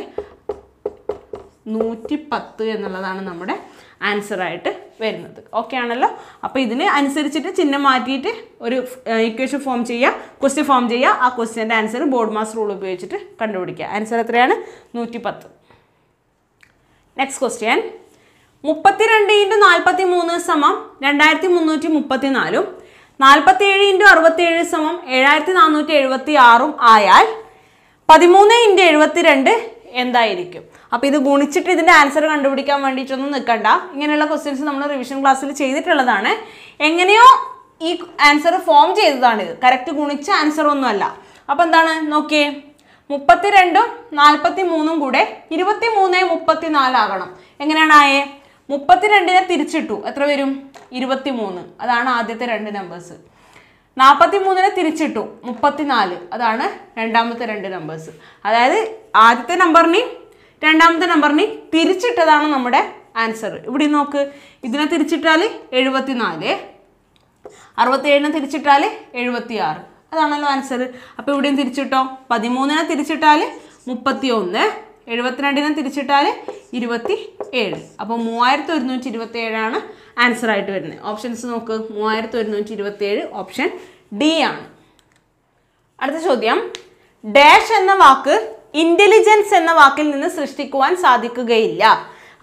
നൂറ്റി പത്ത് എന്നുള്ളതാണ് നമ്മുടെ ആൻസർ ആയിട്ട് വരുന്നത് ഓക്കെ ആണല്ലോ അപ്പോൾ ഇതിന് അനുസരിച്ചിട്ട് ചിഹ്നം മാറ്റിയിട്ട് ഒരു ഇക്വേഷൻ ഫോം ചെയ്യുക ക്വസ്റ്റ്യൻ ഫോം ചെയ്യുക ആ ക്വസ്റ്റ്യൻ്റെ ആൻസർ ബോർഡ് മാസ് റൂൾ ഉപയോഗിച്ചിട്ട് കണ്ടുപിടിക്കുക ആൻസർ എത്രയാണ് നൂറ്റി പത്ത് നെക്സ്റ്റ് ക്വസ്റ്റ്യൻ മുപ്പത്തി രണ്ട് ഇൻറ്റു നാൽപ്പത്തി മൂന്ന് സമം രണ്ടായിരത്തി മുന്നൂറ്റി മുപ്പത്തി നാലും നാൽപ്പത്തി ഏഴ് ഇൻറ്റു അറുപത്തി ഏഴ് സമം ഏഴായിരത്തി നാനൂറ്റി എഴുപത്തി ആറും ആയാൽ പതിമൂന്ന് ഇൻറ്റു എഴുപത്തി രണ്ട് എന്തായിരിക്കും അപ്പോൾ ഇത് ഗുണിച്ചിട്ട് ഇതിൻ്റെ ആൻസർ കണ്ടുപിടിക്കാൻ വേണ്ടിയിട്ടൊന്നും നിൽക്കണ്ട ഇങ്ങനെയുള്ള ക്വസ്റ്റ്യൻസ് നമ്മൾ റിവിഷൻ ക്ലാസ്സിൽ ചെയ്തിട്ടുള്ളതാണ് എങ്ങനെയോ ഈ ആൻസർ ഫോം ചെയ്തതാണിത് കറക്റ്റ് ഗുണിച്ച ആൻസർ ഒന്നുമല്ല അപ്പോൾ എന്താണ് നോക്കിയേ രണ്ടും നാൽപ്പത്തി മൂന്നും കൂടെ ഇരുപത്തി മൂന്ന് മുപ്പത്തി നാലാകണം എങ്ങനെയാണ് ആയേ രണ്ടിനെ തിരിച്ചിട്ടു എത്ര വരും ഇരുപത്തി മൂന്ന് അതാണ് ആദ്യത്തെ രണ്ട് നമ്പേഴ്സ് നാൽപ്പത്തി മൂന്നിനെ തിരിച്ചിട്ടു നാല് അതാണ് രണ്ടാമത്തെ രണ്ട് നമ്പേഴ്സ് അതായത് ആദ്യത്തെ നമ്പറിനെയും രണ്ടാമത്തെ നമ്പറിന് തിരിച്ചിട്ടതാണ് നമ്മുടെ ആൻസർ ഇവിടെ നോക്ക് ഇതിനെ തിരിച്ചിട്ടാൽ എഴുപത്തി എഴുപത്തിനാല് അറുപത്തിയേഴിനെ തിരിച്ചിട്ടാൽ എഴുപത്തി ആറ് അതാണല്ലോ ആൻസർ അപ്പോൾ ഇവിടെയും തിരിച്ചിട്ടോ പതിമൂന്നിനെ തിരിച്ചിട്ടാൽ മുപ്പത്തി ഒന്ന് എഴുപത്തിരണ്ടിനെ തിരിച്ചിട്ടാൽ ഇരുപത്തി ഏഴ് അപ്പോൾ മൂവായിരത്തി ഒരുന്നൂറ്റി ഇരുപത്തി ഏഴാണ് ആൻസർ ആയിട്ട് വരുന്നത് ഓപ്ഷൻസ് നോക്ക് മൂവായിരത്തി ഒരുന്നൂറ്റി ഇരുപത്തി ഏഴ് ഓപ്ഷൻ ഡി ആണ് അടുത്ത ചോദ്യം ഡാഷ് എന്ന വാക്ക് ഇന്റലിജൻസ് എന്ന വാക്കിൽ നിന്ന് സൃഷ്ടിക്കുവാൻ സാധിക്കുകയില്ല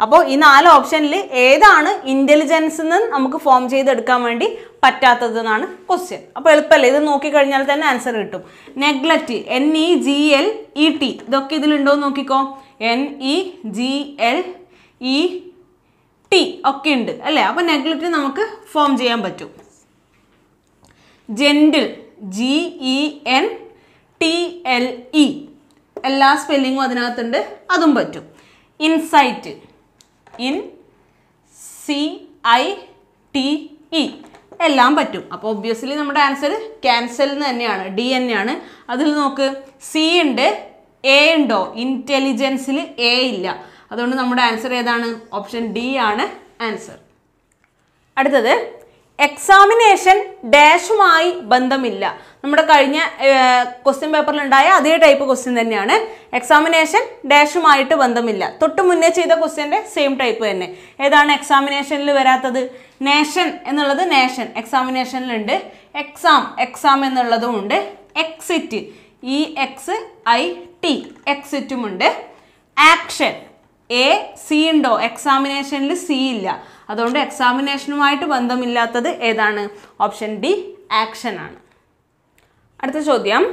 അപ്പോൾ ഈ നാല് ഓപ്ഷനിൽ ഏതാണ് ഇന്റലിജൻസ് എന്ന് നമുക്ക് ഫോം ചെയ്തെടുക്കാൻ വേണ്ടി പറ്റാത്തതെന്നാണ് ക്വസ്റ്റ്യൻ അപ്പോൾ എളുപ്പമല്ലേ ഇത് നോക്കിക്കഴിഞ്ഞാൽ തന്നെ ആൻസർ കിട്ടും neglect N E G L E T ഇതൊക്കെ ഇതിലുണ്ടോ എന്ന് നോക്കിക്കോ N E G L E T ഒക്കെ ഉണ്ട് അല്ലേ അപ്പോൾ നെഗ്ലക്റ്റ് നമുക്ക് ഫോം ചെയ്യാൻ പറ്റും gentle G E N T L E എല്ലാ സ്പെല്ലിങ്ങും അതിനകത്തുണ്ട് അതും പറ്റും incite in C I T E എല്ലാം പറ്റും അപ്പോൾ ഒബ്വിയസ്ലി നമ്മുടെ ആൻസർ ക്യാൻസൽ എന്ന് തന്നെയാണ് ഡി തന്നെയാണ് അതിൽ നോക്ക് സി ഉണ്ട് എ ഉണ്ടോ ഇൻ്റലിജൻസിൽ എ ഇല്ല അതുകൊണ്ട് നമ്മുടെ ആൻസർ ഏതാണ് ഓപ്ഷൻ ഡി ആണ് ആൻസർ അടുത്തത് എക്സാമിനേഷൻ ഡാഷുമായി ബന്ധമില്ല നമ്മുടെ കഴിഞ്ഞ ക്വസ്റ്റ്യൻ പേപ്പറിൽ ഉണ്ടായ അതേ ടൈപ്പ് ക്വസ്റ്റ്യൻ തന്നെയാണ് എക്സാമിനേഷൻ ഡാഷുമായിട്ട് ബന്ധമില്ല തൊട്ട് മുന്നേ ചെയ്ത ക്വസ്റ്റ്യൻ്റെ സെയിം ടൈപ്പ് തന്നെ ഏതാണ് എക്സാമിനേഷനിൽ വരാത്തത് നേഷൻ എന്നുള്ളത് നേഷൻ എക്സാമിനേഷനിലുണ്ട് എക്സാം എക്സാം എന്നുള്ളതും ഉണ്ട് exit E X I T എക്സിറ്റുമുണ്ട് ആക്ഷൻ എ സി ഉണ്ടോ എക്സാമിനേഷനിൽ സി ഇല്ല അതുകൊണ്ട് എക്സാമിനേഷനുമായിട്ട് ബന്ധമില്ലാത്തത് ഏതാണ് ഓപ്ഷൻ ഡി ആക്ഷൻ ആണ് അടുത്ത ചോദ്യം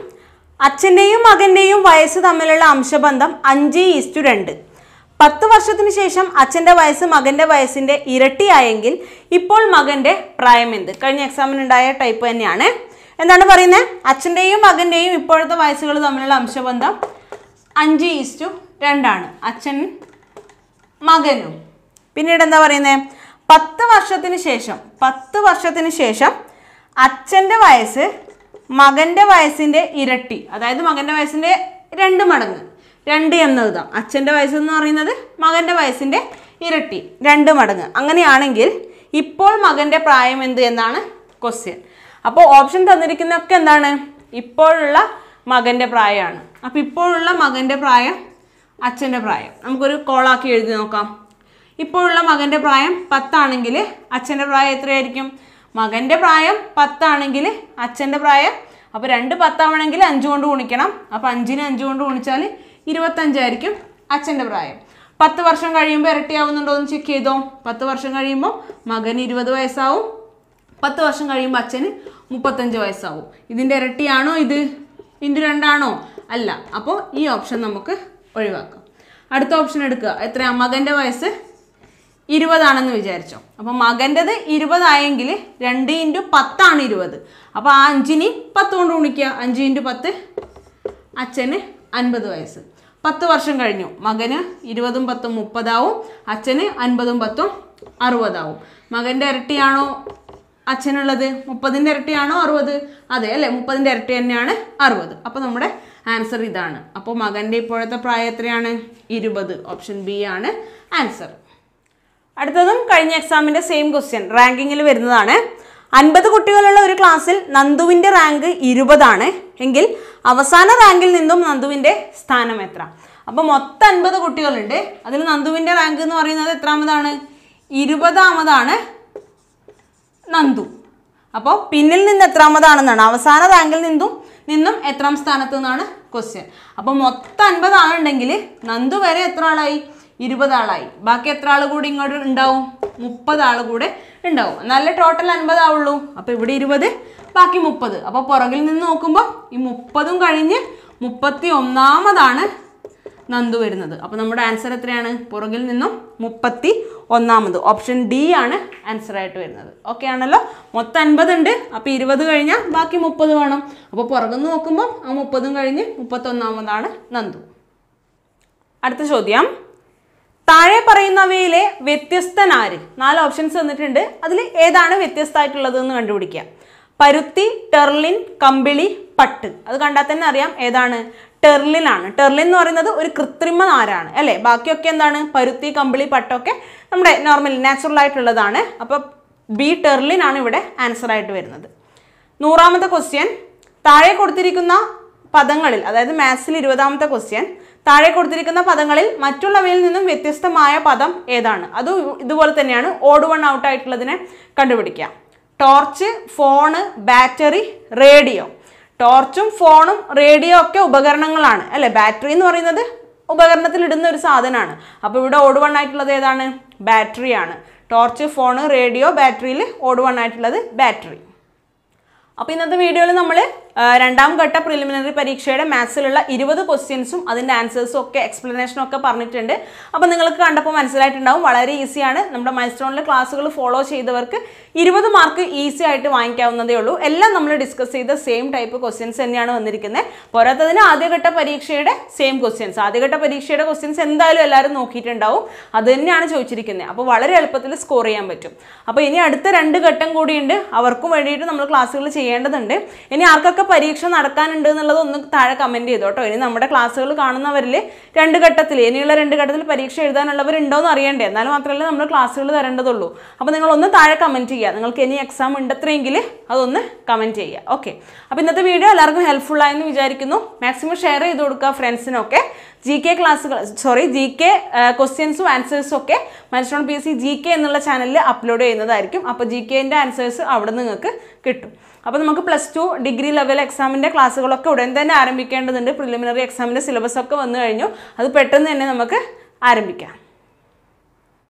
അച്ഛൻ്റെയും മകൻ്റെയും വയസ്സ് തമ്മിലുള്ള അംശബന്ധം അഞ്ച് ഈസ്റ്റു രണ്ട് പത്ത് വർഷത്തിന് ശേഷം അച്ഛൻ്റെ വയസ്സ് മകൻ്റെ വയസ്സിൻ്റെ ഇരട്ടിയായെങ്കിൽ ഇപ്പോൾ മകൻ്റെ പ്രായം എന്ത് കഴിഞ്ഞ എക്സാമിനുണ്ടായ ടൈപ്പ് തന്നെയാണ് എന്താണ് പറയുന്നത് അച്ഛൻ്റെയും മകൻ്റെയും ഇപ്പോഴത്തെ വയസ്സുകൾ തമ്മിലുള്ള അംശബന്ധം അഞ്ച് ഈസ്റ്റു രണ്ടാണ് അച്ഛൻ മകനും പിന്നീട് എന്താ പറയുന്നത് പത്ത് വർഷത്തിന് ശേഷം പത്ത് വർഷത്തിന് ശേഷം അച്ഛൻ്റെ വയസ്സ് മകൻ്റെ വയസ്സിൻ്റെ ഇരട്ടി അതായത് മകൻ്റെ വയസ്സിൻ്റെ രണ്ട് മടങ്ങ് രണ്ട് എന്ന് എഴുതാം അച്ഛൻ്റെ വയസ്സ് എന്ന് പറയുന്നത് മകൻ്റെ വയസ്സിൻ്റെ ഇരട്ടി രണ്ട് മടങ്ങ് അങ്ങനെയാണെങ്കിൽ ഇപ്പോൾ മകൻ്റെ പ്രായം എന്ത് എന്നാണ് ക്വസ്റ്റ്യൻ അപ്പോൾ ഓപ്ഷൻ തന്നിരിക്കുന്നതൊക്കെ എന്താണ് ഇപ്പോഴുള്ള മകൻ്റെ പ്രായമാണ് അപ്പോൾ ഇപ്പോഴുള്ള മകൻ്റെ പ്രായം അച്ഛൻ്റെ പ്രായം നമുക്കൊരു കോളാക്കി എഴുതി നോക്കാം ഇപ്പോഴുള്ള മകൻ്റെ പ്രായം പത്താണെങ്കിൽ അച്ഛൻ്റെ പ്രായം എത്രയായിരിക്കും മകൻ്റെ പ്രായം പത്താണെങ്കിൽ അച്ഛൻ്റെ പ്രായം അപ്പോൾ രണ്ട് പത്താവണമെങ്കിൽ അഞ്ച് കൊണ്ട് ഗുണിക്കണം അപ്പോൾ അഞ്ചിന് അഞ്ച് കൊണ്ട് ഗുണിച്ചാൽ ഇരുപത്തഞ്ചായിരിക്കും അച്ഛൻ്റെ പ്രായം പത്ത് വർഷം കഴിയുമ്പോൾ ഇരട്ടിയാവുന്നുണ്ടോ എന്ന് ചെക്ക് ചെയ്തോ പത്ത് വർഷം കഴിയുമ്പോൾ മകൻ ഇരുപത് വയസ്സാവും പത്ത് വർഷം കഴിയുമ്പോൾ അച്ഛന് മുപ്പത്തഞ്ച് വയസ്സാവും ഇതിൻ്റെ ഇരട്ടിയാണോ ഇത് ഇൻറ്റു രണ്ടാണോ അല്ല അപ്പോൾ ഈ ഓപ്ഷൻ നമുക്ക് ഒഴിവാക്കാം അടുത്ത ഓപ്ഷൻ എടുക്കുക എത്രയാണ് മകൻ്റെ വയസ്സ് ഇരുപതാണെന്ന് വിചാരിച്ചോ അപ്പോൾ മകൻ്റെത് ഇരുപതായെങ്കിൽ രണ്ട് ഇൻറ്റു പത്താണ് ഇരുപത് അപ്പോൾ ആ അഞ്ചിന് പത്ത് കൊണ്ട് ഗുണിക്കുക അഞ്ച് ഇൻറ്റു പത്ത് അച്ഛന് അൻപത് വയസ്സ് പത്ത് വർഷം കഴിഞ്ഞു മകന് ഇരുപതും പത്തും മുപ്പതാവും അച്ഛന് അൻപതും പത്തും അറുപതാവും മകൻ്റെ ഇരട്ടിയാണോ അച്ഛനുള്ളത് മുപ്പതിൻ്റെ ഇരട്ടിയാണോ അറുപത് അതെ അല്ലേ മുപ്പതിൻ്റെ ഇരട്ടി തന്നെയാണ് അറുപത് അപ്പോൾ നമ്മുടെ ആൻസർ ഇതാണ് അപ്പോൾ മകൻ്റെ ഇപ്പോഴത്തെ പ്രായം എത്രയാണ് ഇരുപത് ഓപ്ഷൻ ബി ആണ് ആൻസർ അടുത്തതും കഴിഞ്ഞ എക്സാമിൻ്റെ സെയിം ക്വസ്റ്റ്യൻ റാങ്കിങ്ങിൽ വരുന്നതാണ് അൻപത് കുട്ടികളുള്ള ഒരു ക്ലാസ്സിൽ നന്ദുവിൻ്റെ റാങ്ക് ഇരുപതാണ് എങ്കിൽ അവസാന റാങ്കിൽ നിന്നും നന്ദുവിൻ്റെ സ്ഥാനം എത്ര അപ്പോൾ മൊത്തം അൻപത് കുട്ടികളുണ്ട് അതിൽ നന്ദുവിൻ്റെ റാങ്ക് എന്ന് പറയുന്നത് എത്രാമതാണ് ഇരുപതാമതാണ് നന്ദു അപ്പോൾ പിന്നിൽ നിന്ന് എത്രാമതാണെന്നാണ് അവസാന റാങ്കിൽ നിന്നും നിന്നും എത്രാം സ്ഥാനത്ത് നിന്നാണ് ക്വസ്റ്റ്യൻ അപ്പോൾ മൊത്തം അൻപതാണുണ്ടെങ്കിൽ നന്ദു വരെ എത്ര ആളായി ഇരുപത് ആളായി ബാക്കി എത്ര ആൾ കൂടി ഇങ്ങോട്ട് ഉണ്ടാവും മുപ്പത് ആൾ കൂടെ ഉണ്ടാവും നല്ല ടോട്ടൽ അൻപതാവുള്ളൂ ആവുള്ളൂ അപ്പോൾ ഇവിടെ ഇരുപത് ബാക്കി മുപ്പത് അപ്പോൾ പുറകിൽ നിന്ന് നോക്കുമ്പോൾ ഈ മുപ്പതും കഴിഞ്ഞ് മുപ്പത്തി ഒന്നാമതാണ് നന്ദു വരുന്നത് അപ്പോൾ നമ്മുടെ ആൻസർ എത്രയാണ് പുറകിൽ നിന്നും മുപ്പത്തി ഒന്നാമത് ഓപ്ഷൻ ഡി ആണ് ആൻസർ ആയിട്ട് വരുന്നത് ഓക്കെ ആണല്ലോ മൊത്തം അൻപത് ഉണ്ട് അപ്പോൾ ഇരുപത് കഴിഞ്ഞാൽ ബാക്കി മുപ്പത് വേണം അപ്പോൾ പുറകുന്ന് നോക്കുമ്പോൾ ആ മുപ്പതും കഴിഞ്ഞ് മുപ്പത്തൊന്നാമതാണ് നന്ദു അടുത്ത ചോദ്യം താഴെ പറയുന്നവയിലെ വ്യത്യസ്തനാര് നാല് ഓപ്ഷൻസ് തന്നിട്ടുണ്ട് അതിൽ ഏതാണ് എന്ന് കണ്ടുപിടിക്കുക പരുത്തി ടെർലിൻ കമ്പിളി പട്ട് അത് കണ്ടാൽ തന്നെ അറിയാം ഏതാണ് ടെർലിനാണ് ടെർലിൻ എന്ന് പറയുന്നത് ഒരു കൃത്രിമ നാരാണ് അല്ലേ ബാക്കിയൊക്കെ എന്താണ് പരുത്തി കമ്പിളി പട്ടൊക്കെ നമ്മുടെ നോർമൽ നാച്ചുറൽ ആയിട്ടുള്ളതാണ് അപ്പോൾ ബി ആണ് ഇവിടെ ആൻസർ ആയിട്ട് വരുന്നത് നൂറാമത്തെ ക്വസ്റ്റ്യൻ താഴെ കൊടുത്തിരിക്കുന്ന പദങ്ങളിൽ അതായത് മാത്സിൽ ഇരുപതാമത്തെ ക്വസ്റ്റ്യൻ താഴെ കൊടുത്തിരിക്കുന്ന പദങ്ങളിൽ മറ്റുള്ളവയിൽ നിന്നും വ്യത്യസ്തമായ പദം ഏതാണ് അത് ഇതുപോലെ തന്നെയാണ് ഓഡ് വൺ ഔട്ട് ആയിട്ടുള്ളതിനെ കണ്ടുപിടിക്കുക ടോർച്ച് ഫോണ് ബാറ്ററി റേഡിയോ ടോർച്ചും ഫോണും റേഡിയോ ഒക്കെ ഉപകരണങ്ങളാണ് അല്ലേ ബാറ്ററി എന്ന് പറയുന്നത് ഉപകരണത്തിൽ ഇടുന്ന ഒരു സാധനമാണ് അപ്പോൾ ഇവിടെ ഓഡ് വൺ ആയിട്ടുള്ളത് ഏതാണ് ബാറ്ററിയാണ് ടോർച്ച് ഫോണ് റേഡിയോ ബാറ്ററിയിൽ ഓഡ് വൺ ആയിട്ടുള്ളത് ബാറ്ററി അപ്പോൾ ഇന്നത്തെ വീഡിയോയിൽ നമ്മൾ രണ്ടാം ഘട്ട പ്രിലിമിനറി പരീക്ഷയുടെ മാത്സിലുള്ള ഇരുപത് ക്വസ്റ്റ്യൻസും അതിൻ്റെ ആൻസേഴ്സും ഒക്കെ എക്സ്പ്ലനേഷനും ഒക്കെ പറഞ്ഞിട്ടുണ്ട് അപ്പോൾ നിങ്ങൾക്ക് കണ്ടപ്പോൾ മനസ്സിലായിട്ടുണ്ടാവും വളരെ ഈസിയാണ് നമ്മുടെ മൈൽസ്റ്റോണിലെ ക്ലാസ്സുകൾ ഫോളോ ചെയ്തവർക്ക് ഇരുപത് മാർക്ക് ഈസി ആയിട്ട് വാങ്ങിക്കാവുന്നതേ ഉള്ളൂ എല്ലാം നമ്മൾ ഡിസ്കസ് ചെയ്ത സെയിം ടൈപ്പ് ക്വസ്റ്റ്യൻസ് തന്നെയാണ് വന്നിരിക്കുന്നത് പോരാത്തതിന് ആദ്യഘട്ട പരീക്ഷയുടെ സെയിം ക്വസ്റ്റ്യൻസ് ആദ്യഘട്ട പരീക്ഷയുടെ ക്വസ്റ്റ്യൻസ് എന്തായാലും എല്ലാവരും നോക്കിയിട്ടുണ്ടാവും അത് തന്നെയാണ് ചോദിച്ചിരിക്കുന്നത് അപ്പോൾ വളരെ എളുപ്പത്തിൽ സ്കോർ ചെയ്യാൻ പറ്റും അപ്പോൾ ഇനി അടുത്ത രണ്ട് ഘട്ടം കൂടിയുണ്ട് അവർക്കും വേണ്ടിയിട്ട് നമ്മൾ ക്ലാസ്സുകൾ ചെയ്യേണ്ടതുണ്ട് ഇനി ആർക്കൊക്കെ പരീക്ഷ നടക്കാനുണ്ട് എന്നുള്ളത് ഒന്ന് താഴെ കമൻറ്റ് ചെയ്തോ കേട്ടോ ഇനി നമ്മുടെ ക്ലാസ്സുകൾ കാണുന്നവരിൽ രണ്ട് ഘട്ടത്തിൽ ഇനിയുള്ള രണ്ട് ഘട്ടത്തിൽ പരീക്ഷ എഴുതാനുള്ളവരുണ്ടോ എന്ന് അറിയണ്ടേ എന്നാൽ മാത്രമല്ല നമ്മൾ ക്ലാസ്സുകൾ തരേണ്ടതുള്ളൂ അപ്പോൾ നിങ്ങളൊന്ന് താഴെ കമൻറ്റ് ചെയ്യുക നിങ്ങൾക്ക് ഇനി എക്സാം ഉണ്ടത്രയെങ്കിൽ അതൊന്ന് കമൻറ്റ് ചെയ്യുക ഓക്കെ അപ്പോൾ ഇന്നത്തെ വീഡിയോ എല്ലാവർക്കും ഹെൽപ്ഫുള്ളായെന്ന് വിചാരിക്കുന്നു മാക്സിമം ഷെയർ ചെയ്ത് കൊടുക്കുക ഫ്രണ്ട്സിനൊക്കെ ജി കെ ക്ലാസ്സുകൾ സോറി ജി കെ ക്വസ്റ്റ്യൻസും ആൻസേഴ്സും ഒക്കെ മനസ്സിലോൺ P S C G K എന്നുള്ള ചാനലിൽ അപ്ലോഡ് ചെയ്യുന്നതായിരിക്കും അപ്പോൾ ജി കെൻ്റെ ആൻസേഴ്സ് അവിടെ നിങ്ങൾക്ക് കിട്ടും അപ്പോൾ നമുക്ക് പ്ലസ് ടു ഡിഗ്രി ലെവൽ എക്സാമിൻ്റെ ക്ലാസ്സുകളൊക്കെ ഉടൻ തന്നെ ആരംഭിക്കേണ്ടതുണ്ട് പ്രിലിമിനറി എക്സാമിൻ്റെ സിലബസ് ഒക്കെ വന്നു കഴിഞ്ഞു അത് പെട്ടെന്ന് തന്നെ നമുക്ക് ആരംഭിക്കാം